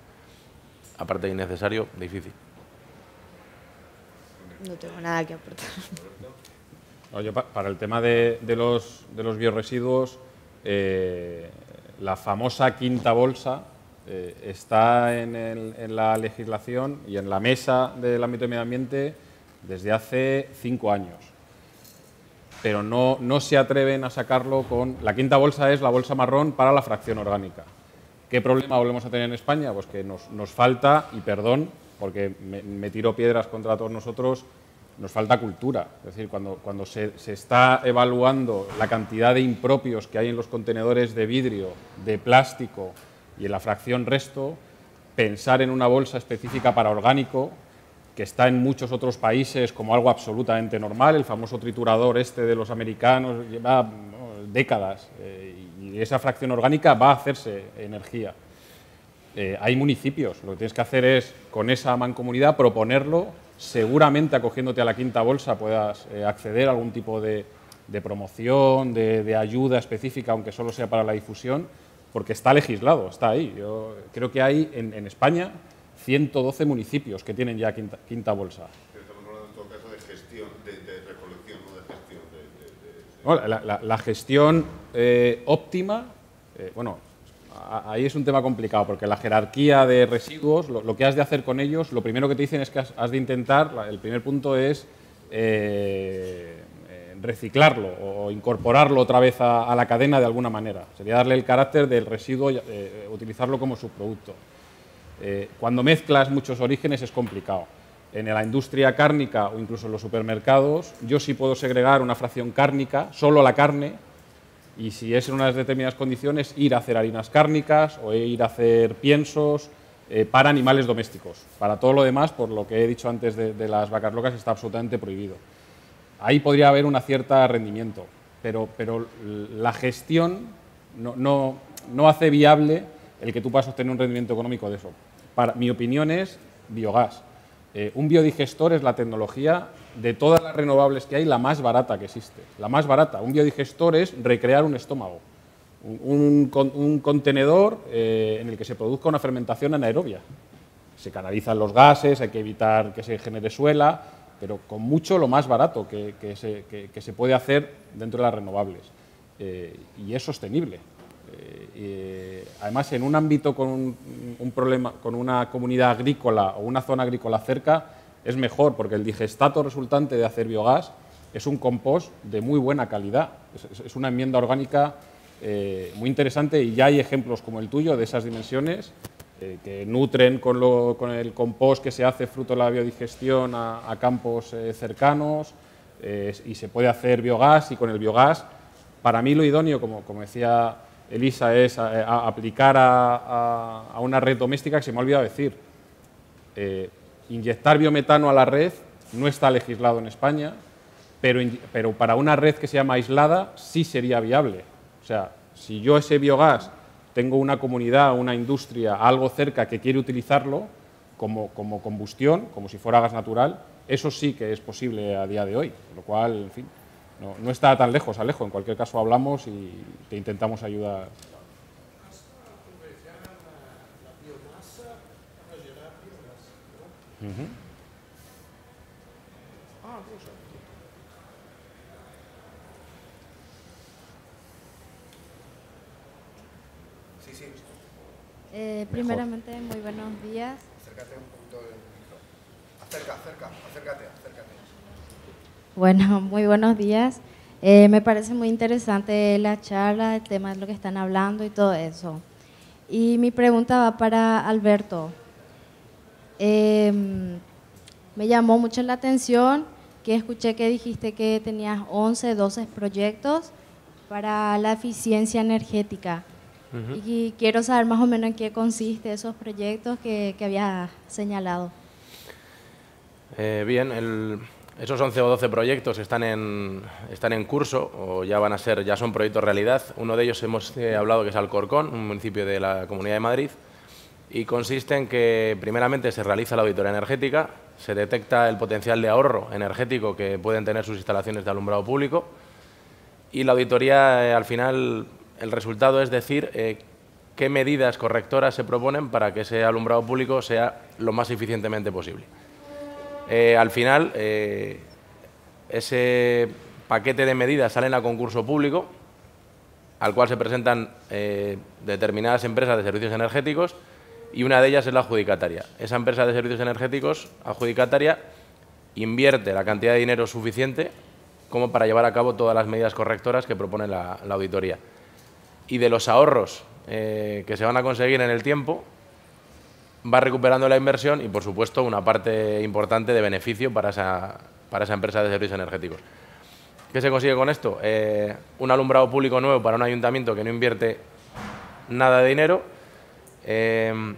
aparte de innecesario, difícil. No tengo nada que aportar. para el tema de, los, de bioresiduos, eh, la famosa quinta bolsa eh, está en, la legislación y en la mesa del ámbito de medio ambiente desde hace cinco años. Pero no, se atreven a sacarlo con... La quinta bolsa es la bolsa marrón para la fracción orgánica. ¿Qué problema volvemos a tener en España? Pues que nos, nos falta, y perdón, porque me, tiro piedras contra todos nosotros, nos falta cultura. Es decir, cuando, cuando se, se, está evaluando la cantidad de impropios que hay en los contenedores de vidrio, de plástico, y en la fracción resto pensar en una bolsa específica para orgánico que está en muchos otros países como algo absolutamente normal, el famoso triturador este de los americanos lleva décadas eh, y esa fracción orgánica va a hacerse energía. Eh, hay municipios, lo que tienes que hacer es con esa mancomunidad proponerlo, seguramente acogiéndote a la quinta bolsa puedas eh, acceder a algún tipo de, promoción, de, de ayuda específica, aunque solo sea para la difusión, porque está legislado, está ahí. Yo creo que hay en, España 112 municipios que tienen ya quinta, bolsa. Pero estamos hablando en todo caso de gestión, de, recolección, no de gestión. De, la, gestión eh, óptima, eh, bueno, ahí es un tema complicado, porque la jerarquía de residuos, lo, que has de hacer con ellos, lo primero que te dicen es que has, de intentar, el primer punto es... Eh, reciclarlo o incorporarlo otra vez a, la cadena de alguna manera. Sería darle el carácter del residuo, y eh, utilizarlo como subproducto. Eh, cuando mezclas muchos orígenes es complicado. En la industria cárnica o incluso en los supermercados, yo sí puedo segregar una fracción cárnica, solo la carne, y si es en unas determinadas condiciones, ir a hacer harinas cárnicas o ir a hacer piensos eh, para animales domésticos. Para todo lo demás, por lo que he dicho antes de, de las vacas locas, está absolutamente prohibido ahí podría haber una cierta rendimiento, pero, pero la gestión no, no, hace viable el que tú puedas obtener un rendimiento económico de eso. Para, mi opinión es biogás. Eh, un biodigestor es la tecnología de todas las renovables que hay, la más barata que existe. La más barata. Un biodigestor es recrear un estómago. Un, un, contenedor eh, en el que se produzca una fermentación anaerobia. Se canalizan los gases, hay que evitar que se genere suela, pero con mucho lo más barato que, se, puede hacer dentro de las renovables. Eh, y es sostenible. Eh, eh, además, en un ámbito con problema, con una comunidad agrícola o una zona agrícola cerca, es mejor porque el digestato resultante de hacer biogás es un compost de muy buena calidad. Es, una enmienda orgánica muy interesante y ya hay ejemplos como el tuyo de esas dimensiones eh, que, nutren con, lo, con, el compost que se hace fruto de la biodigestión a, campos eh, cercanos eh, y se puede hacer biogás y con el biogás, para mí lo idóneo, como, como decía Elisa, es a aplicar a, una red doméstica que se me ha olvidado decir. inyectar biometano a la red no está legislado en España, pero, pero para una red que se llama aislada sí sería viable. O sea, si yo ese biogás tengo una comunidad, una industria, algo cerca que quiere utilizarlo como, como combustión, como si fuera gas natural, eso sí que es posible a día de hoy, lo cual, en fin, no, está tan lejos, Alejo. En cualquier caso hablamos y te intentamos ayudar. Eh, primeramente, muy buenos días. Acércate un poquito del micro. Acerca, acércate, acércate. Bueno, [LAUGHS] muy buenos días. Eh, me parece muy interesante la charla, el tema de lo que están hablando y todo eso. Y mi pregunta va para Alberto. Em, me llamó mucho la atención que escuché que dijiste que tenías 11, 12 proyectos para la eficiencia energética. Y quiero saber más o menos en qué consiste esos proyectos que, que había señalado. Eh, bien, esos 11 o 12 proyectos están en, están en curso o ya van a ser, ya son proyectos realidad. Uno de ellos hemos eh, hablado que es Alcorcón, un municipio de la Comunidad de Madrid, y consiste en que primeramente se realiza la auditoría energética, se detecta el potencial de ahorro energético que pueden tener sus instalaciones de alumbrado público y la auditoría eh, al final el resultado es decir eh, qué medidas correctoras se proponen para que ese alumbrado público sea lo más eficientemente posible. Eh, al final, eh, ese paquete de medidas salen a concurso público, al cual se presentan determinadas empresas de servicios energéticos y una de ellas es la adjudicataria. Esa empresa de servicios energéticos adjudicataria invierte la cantidad de dinero suficiente como para llevar a cabo todas las medidas correctoras que propone la auditoría y de los ahorros eh, que se van a conseguir en el tiempo, va recuperando la inversión y, por supuesto, una parte importante de beneficio para esa, empresa de servicios energéticos. ¿Qué se consigue con esto? Eh, un alumbrado público nuevo para un ayuntamiento que no invierte nada de dinero. Eh,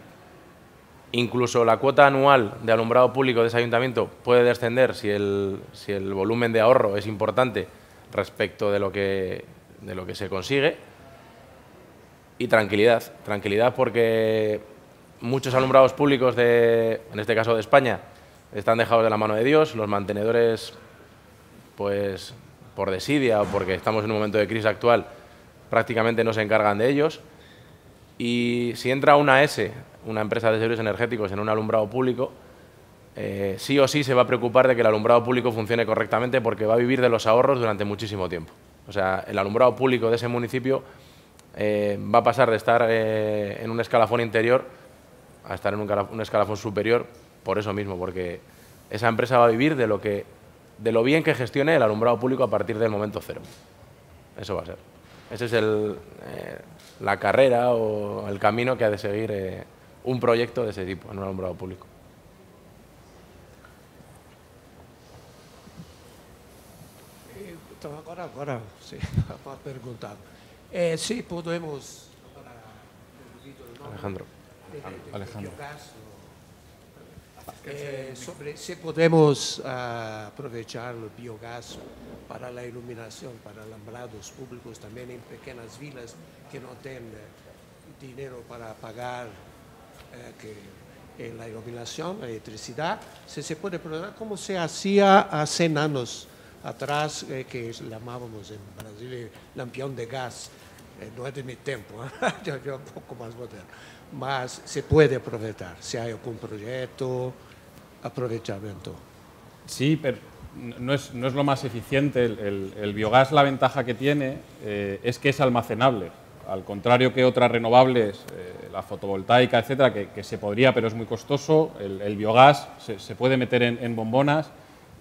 incluso la cuota anual de alumbrado público de ese ayuntamiento puede descender si el, volumen de ahorro es importante respecto de lo que, de lo que se consigue y tranquilidad. Tranquilidad porque muchos alumbrados públicos, de, en este caso de España, están dejados de la mano de Dios. Los mantenedores, pues por desidia o porque estamos en un momento de crisis actual, prácticamente no se encargan de ellos. Y si entra una S, una empresa de servicios energéticos, en un alumbrado público, eh, sí o sí se va a preocupar de que el alumbrado público funcione correctamente porque va a vivir de los ahorros durante muchísimo tiempo. O sea, el alumbrado público de ese municipio eh, va a pasar de estar eh, en un escalafón interior a estar en un, escalafón superior por eso mismo, porque esa empresa va a vivir de lo, bien que gestione el alumbrado público a partir del momento cero. Eso va a ser. Esa es eh, la carrera o el camino que ha de seguir un proyecto de ese tipo en un alumbrado público. para pues, [LAUGHS] preguntar. Eh, sí, podemos. Alejandro. Alejandro. Eh, sobre si podemos ah, aprovechar el biogás para la iluminación, para alambrados públicos también en pequeñas vilas que no tienen eh, dinero para pagar la iluminación, la electricidad, si se puede probar como se hacía hace años atrás, eh, que llamábamos en Brasil eh, lampión de gas. Eh, no es de mi tiempo, [LAUGHS] yo, un poco más moderno. más se puede aprovechar, si hay algún proyecto, aprovechamiento. Sí, pero no es, no es lo más eficiente. El, biogás, la ventaja que tiene es que es almacenable. Al contrario que otras renovables, la fotovoltaica, etcétera, que, que, se podría, pero es muy costoso, el, biogás se, puede meter en, en bombonas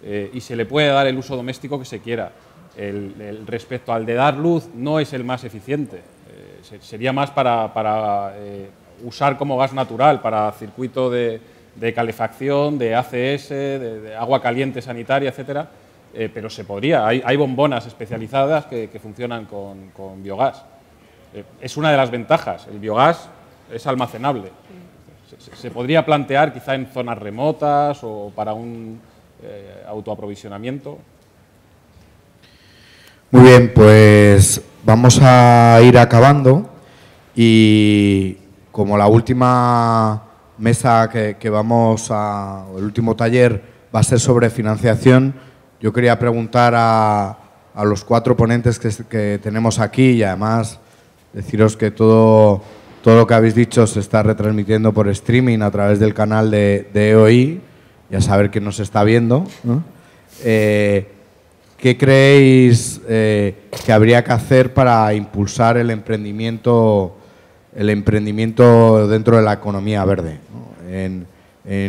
eh, y se le puede dar el uso doméstico que se quiera. El, respecto al de dar luz no es el más eficiente, eh, sería más para, para eh, usar como gas natural, para circuito de, de calefacción, de ACS, de, agua caliente sanitaria, etcétera, pero se podría. Hay, hay bombonas especializadas que, funcionan con, con biogás. es una de las ventajas. El biogás es almacenable. se podría plantear quizá en zonas remotas o para un eh, autoaprovisionamiento. Muy bien, pues vamos a ir acabando y como la última mesa que, vamos a, el último taller va a ser sobre financiación, yo quería preguntar a, a los cuatro ponentes que, tenemos aquí y además deciros que todo, todo lo que habéis dicho se está retransmitiendo por streaming a través del canal de, de EOI a saber que nos está viendo, eh, ¿qué creéis eh, que habría que hacer para impulsar el emprendimiento, el emprendimiento dentro de la economía verde? En,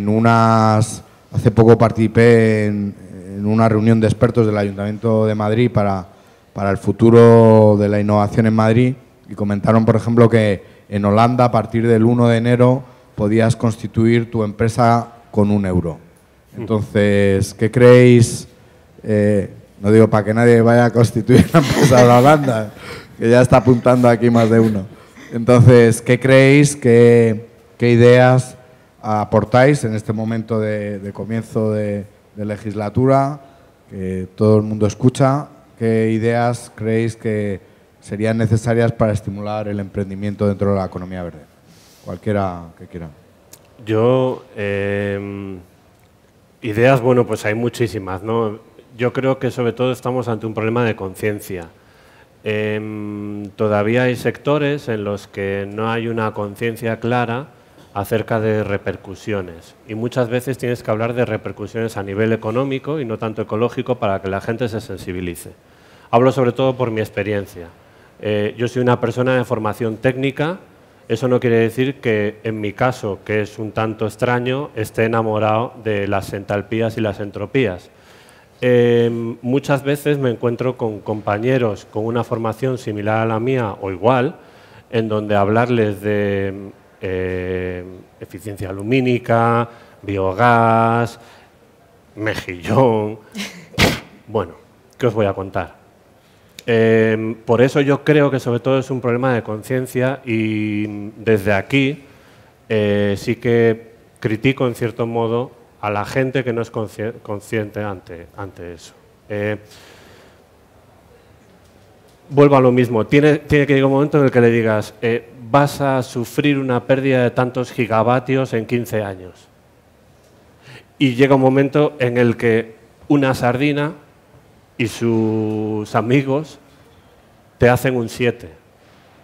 unas, hace poco participé en, una reunión de expertos del Ayuntamiento de Madrid para, para el futuro de la innovación en Madrid y comentaron, por ejemplo, que en Holanda a partir del 1 de enero podías constituir tu empresa con un euro. Entonces, ¿qué creéis? Eh, no digo para que nadie vaya a constituir la empresa de la banda, que ya está apuntando aquí más de uno. Entonces, ¿qué creéis? ¿Qué, ideas aportáis en este momento de, comienzo de, legislatura? Que todo el mundo escucha. ¿Qué ideas creéis que serían necesarias para estimular el emprendimiento dentro de la economía verde? Cualquiera que quiera. Yo. Em, Ideas, bueno, pues hay muchísimas, ¿no? Yo creo que sobre todo estamos ante un problema de conciencia. Em, todavía hay sectores en los que no hay una conciencia clara acerca de repercusiones. Y muchas veces tienes que hablar de repercusiones a nivel económico y no tanto ecológico para que la gente se sensibilice. Hablo sobre todo por mi experiencia. Eh, yo soy una persona de formación técnica eso no quiere decir que en mi caso, que es un tanto extraño, esté enamorado de las entalpías y las entropías. Em, muchas veces me encuentro con compañeros con una formación similar a la mía o igual, en donde hablarles de em, eficiencia lumínica, biogás, mejillón. [LAUGHS] Bueno, ¿qué os voy a contar? Em, por eso yo creo que sobre todo es un problema de conciencia y desde aquí eh, sí que critico en cierto modo a la gente que no es consciente ante, ante eso. Eh, vuelvo a lo mismo, tiene, que llegar un momento en el que le digas, eh, vas a sufrir una pérdida de tantos gigavatios en 15 años. Y llega un momento en el que una sardina y sus amigos te hacen un siete.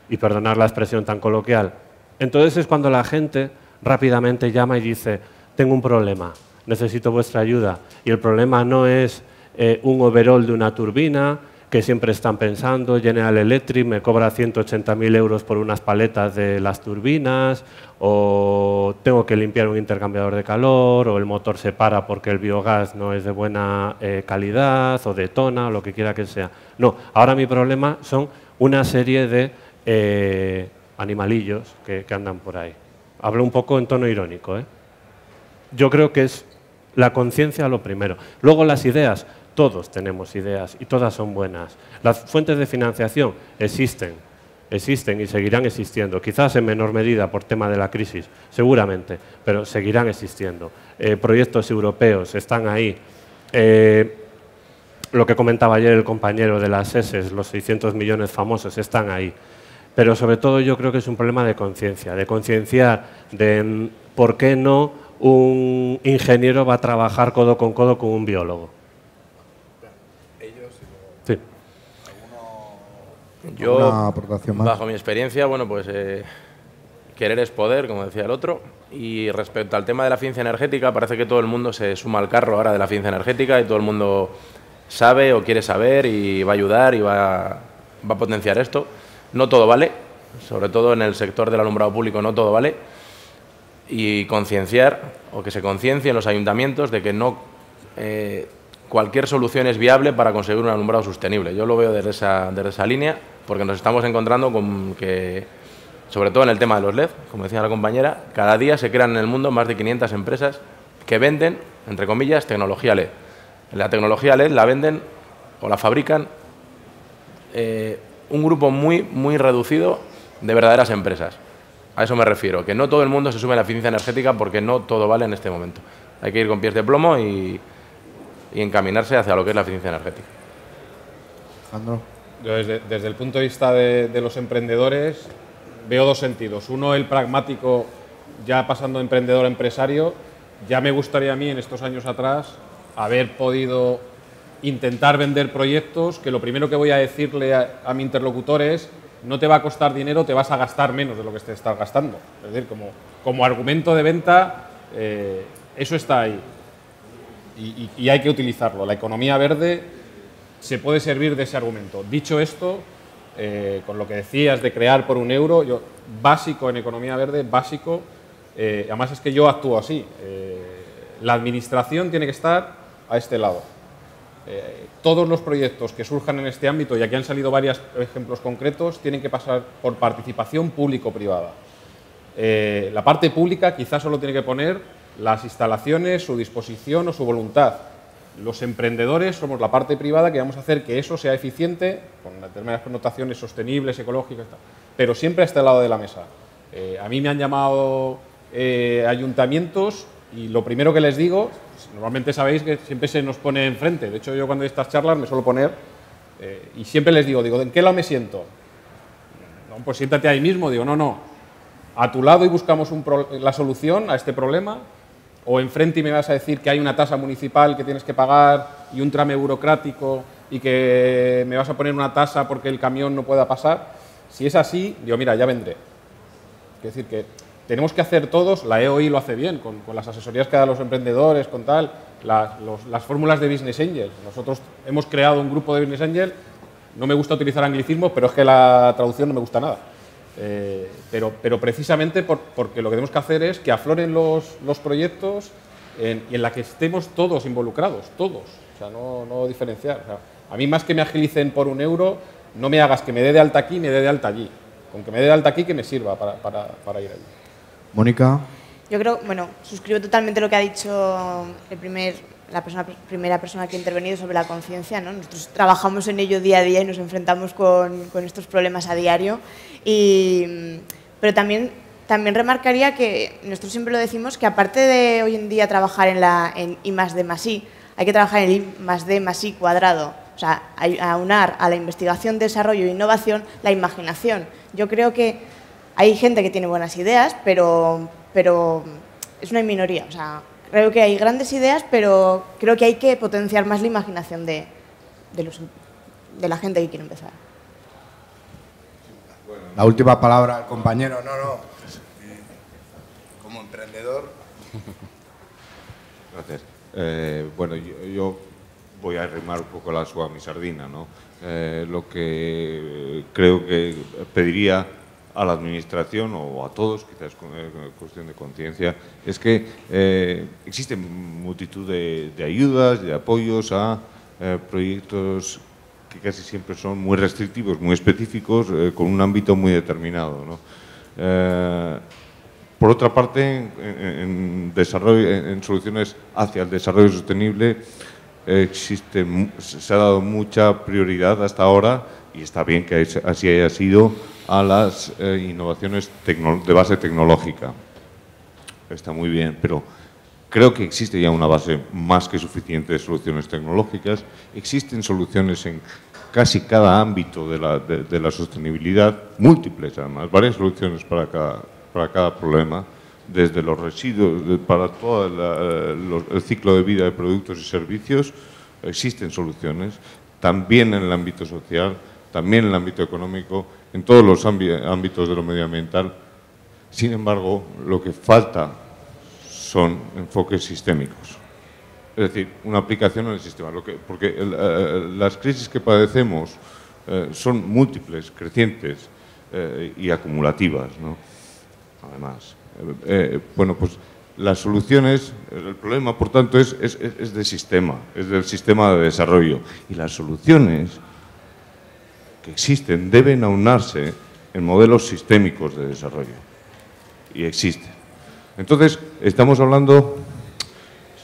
y perdonar la expresión tan coloquial. Entonces es cuando la gente rápidamente llama y dice, tengo un problema, necesito vuestra ayuda. Y el problema no es eh, un overall de una turbina, que siempre están pensando, General Electric me cobra 180.000 euros por unas paletas de las turbinas, o tengo que limpiar un intercambiador de calor, o el motor se para porque el biogás no es de buena eh, calidad, o de tona, o lo que quiera que sea. No, ahora mi problema son una serie de eh, animalillos que, andan por ahí. Hablo un poco en tono irónico. ¿eh? Yo creo que es la conciencia lo primero. Luego las ideas. Todos tenemos ideas y todas son buenas. Las fuentes de financiación existen, existen y seguirán existiendo, quizás en menor medida por tema de la crisis, seguramente, pero seguirán existiendo. Eh, proyectos europeos están ahí. Eh, lo que comentaba ayer el compañero de las SES, e los 600 millones famosos, están ahí. Pero sobre todo yo creo que es un problema de conciencia, de concienciar de mm, por qué no un ingeniero va a trabajar codo con codo con un biólogo Yo, bajo mi experiencia, bueno, pues eh, querer es poder, como decía el otro. Y respecto al tema de la ciencia energética, parece que todo el mundo se suma al carro ahora de la ciencia energética y todo el mundo sabe o quiere saber y va a ayudar y va, a potenciar esto. No todo vale, sobre todo en el sector del alumbrado público no todo vale. Y concienciar o que se en los ayuntamientos de que no eh, cualquier solución es viable para conseguir un alumbrado sostenible. Yo lo veo desde esa, desde esa línea, porque nos estamos encontrando con que, sobre todo en el tema de los LED, como decía la compañera, cada día se crean en el mundo más de 500 empresas que venden, entre comillas, tecnología LED. La tecnología LED la venden o la fabrican eh, un grupo muy, muy reducido de verdaderas empresas. A eso me refiero, que no todo el mundo se sume a la eficiencia energética porque no todo vale en este momento. Hay que ir con pies de plomo y, y encaminarse hacia lo que es la eficiencia energética. Alejandro. desde, el punto de vista de, los emprendedores veo dos sentidos. Uno, el pragmático, ya pasando de emprendedor a empresario, ya me gustaría a mí en estos años atrás haber podido intentar vender proyectos que lo primero que voy a decirle a, mi interlocutor es no te va a costar dinero, te vas a gastar menos de lo que te estás gastando. Es decir, como, como argumento de venta, eh, eso está ahí y, hay que utilizarlo. La economía verde se puede servir de ese argumento. Dicho esto, eh, con lo que decías de crear por un euro, yo, básico en economía verde, básico, eh, además es que yo actúo así. Eh, la administración tiene que estar a este lado. todos los proyectos que surjan en este ámbito, y aquí han salido varios ejemplos concretos, tienen que pasar por participación público-privada. la parte pública quizás solo tiene que poner las instalaciones, su disposición o su voluntad. Los emprendedores somos la parte privada que vamos a hacer que eso sea eficiente, con determinadas connotaciones sostenibles, ecológicas, pero siempre a este lado de la mesa. Eh, a mí me han llamado eh, ayuntamientos y lo primero que les digo, normalmente sabéis que siempre se nos pone enfrente, de hecho yo cuando doy estas charlas me suelo poner eh, y siempre les digo, digo, ¿en qué lado me siento? pues siéntate ahí mismo, digo, no, no, a tu lado y buscamos la solución a este problema o enfrente y me vas a decir que hay una tasa municipal que tienes que pagar y un trame burocrático y que me vas a poner una tasa porque el camión no pueda pasar. Si es así, digo, mira, ya vendré. Es decir, que tenemos que hacer todos, la EOI lo hace bien, con, las asesorías que dan los emprendedores, con tal, las fórmulas de Business Angel. Nosotros hemos creado un grupo de Business Angel, no me gusta utilizar anglicismos, pero es que la traducción no me gusta nada. Eh, pero, pero precisamente porque lo que tenemos que hacer es que afloren los, proyectos y en la que estemos todos involucrados, todos, o sea, no, diferenciar. a mí más que me agilicen por un euro, no me hagas que me dé de alta aquí, me dé de alta allí. Con que me dé de alta aquí, que me sirva para, para ir allí. Mónica. Yo creo, bueno, suscribo totalmente lo que ha dicho el primer la persona, primera persona que ha intervenido sobre la conciencia. ¿no? Nosotros trabajamos en ello día a día y nos enfrentamos con, estos problemas a diario. Y, pero también, también remarcaría que nosotros siempre lo decimos que aparte de hoy en día trabajar en, la, en I más D más I, hay que trabajar en I más D más I cuadrado. O sea, aunar a la investigación, desarrollo e innovación la imaginación. Yo creo que hay gente que tiene buenas ideas, pero, pero es una minoría. O sea, Creo que hay grandes ideas, pero creo que hay que potenciar más la imaginación de, la gente que quiere empezar. la última palabra al compañero, no, no. Como emprendedor. [LAUGHS] Gracias. Eh, bueno, yo, voy a arrimar un poco la suave mi sardina, ¿no? Eh, lo que creo que pediría a la Administración o a todos, quizás eh, cuestión de conciencia, es que eh, existe existen multitud de, ayudas, de apoyos a eh, proyectos que casi siempre son muy restrictivos, muy específicos, con un ámbito muy determinado. por otra parte, en, desarrollo, en, soluciones hacia el desarrollo sostenible, existe, se ha dado mucha prioridad hasta ahora, y está bien que así haya sido, a las eh, innovaciones de base tecnológica. Está muy bien, pero creo que existe ya una base más que suficiente de soluciones tecnológicas. Existen soluciones en casi cada ámbito de la, sostenibilidad, múltiples además, varias soluciones para cada, para cada problema, desde los residuos, para todo eh, el ciclo de vida de productos y servicios, existen soluciones. También en el ámbito social, también en el ámbito económico, en todos los ámbitos de lo medioambiental. Sin embargo, lo que falta son enfoques sistémicos. Es decir, una aplicación en el sistema. Lo que, porque eh, eh, las crisis que padecemos eh, son múltiples, crecientes y acumulativas. Además, bueno, pues las soluciones, el problema, por tanto, es, es, es de sistema, es del sistema de desarrollo. Y las soluciones que existen deben aunarse en modelos sistémicos de desarrollo. Y existen. Entonces, estamos hablando,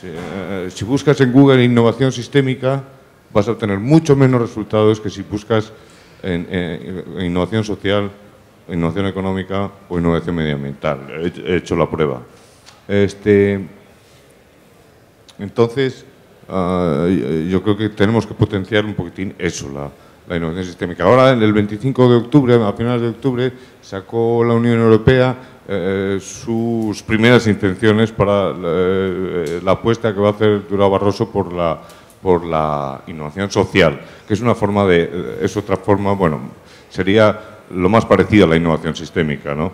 eh, si buscas en Google innovación sistémica, vas a obtener mucho menos resultados que si buscas en, eh, innovación social, innovación económica o innovación medioambiental. He, hecho la prueba. Este, entonces, ah, yo creo que tenemos que potenciar un poquitín eso, la, la innovación sistémica. Ahora, el 25 de octubre, a finales de octubre, sacó la Unión Europea eh, sus primeras intenciones para eh, eh, la apuesta que va a hacer Durao Barroso por la, por la innovación social, que es una forma de, es otra forma, bueno, sería lo más parecido a la innovación sistémica, ¿no?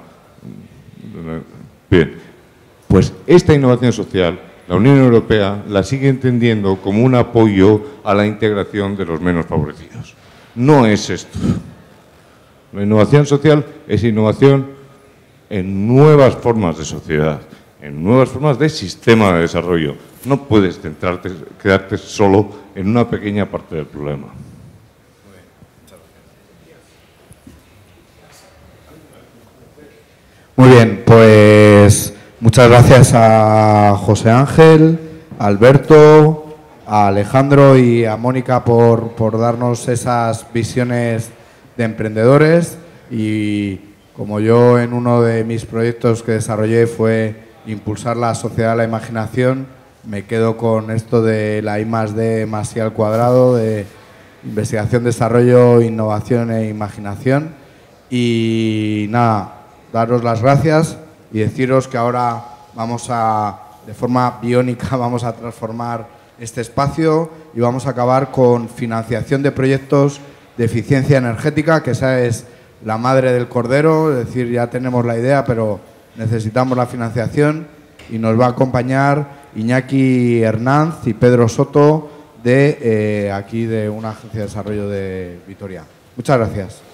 Bien, pues esta innovación social la Unión Europea la sigue entendiendo como un apoyo a la integración de los menos favorecidos no es esto. La innovación social es innovación en nuevas formas de sociedad, en nuevas formas de sistema de desarrollo. No puedes centrarte, quedarte solo en una pequeña parte del problema. Muy bien, pues muchas gracias a José Ángel, Alberto, a Alejandro y a Mónica por, por darnos esas visiones de emprendedores y como yo en uno de mis proyectos que desarrollé fue impulsar la sociedad de la imaginación, me quedo con esto de la I más D más al cuadrado, de investigación, desarrollo, innovación e imaginación. Y nada, daros las gracias y deciros que ahora vamos a, de forma biónica, [LAUGHS] vamos a transformar este espacio y vamos a acabar con financiación de proyectos de eficiencia energética, que esa es la madre del cordero, es decir, ya tenemos la idea, pero necesitamos la financiación y nos va a acompañar Iñaki Hernández y Pedro Soto de eh, aquí de una agencia de desarrollo de Vitoria. Muchas gracias.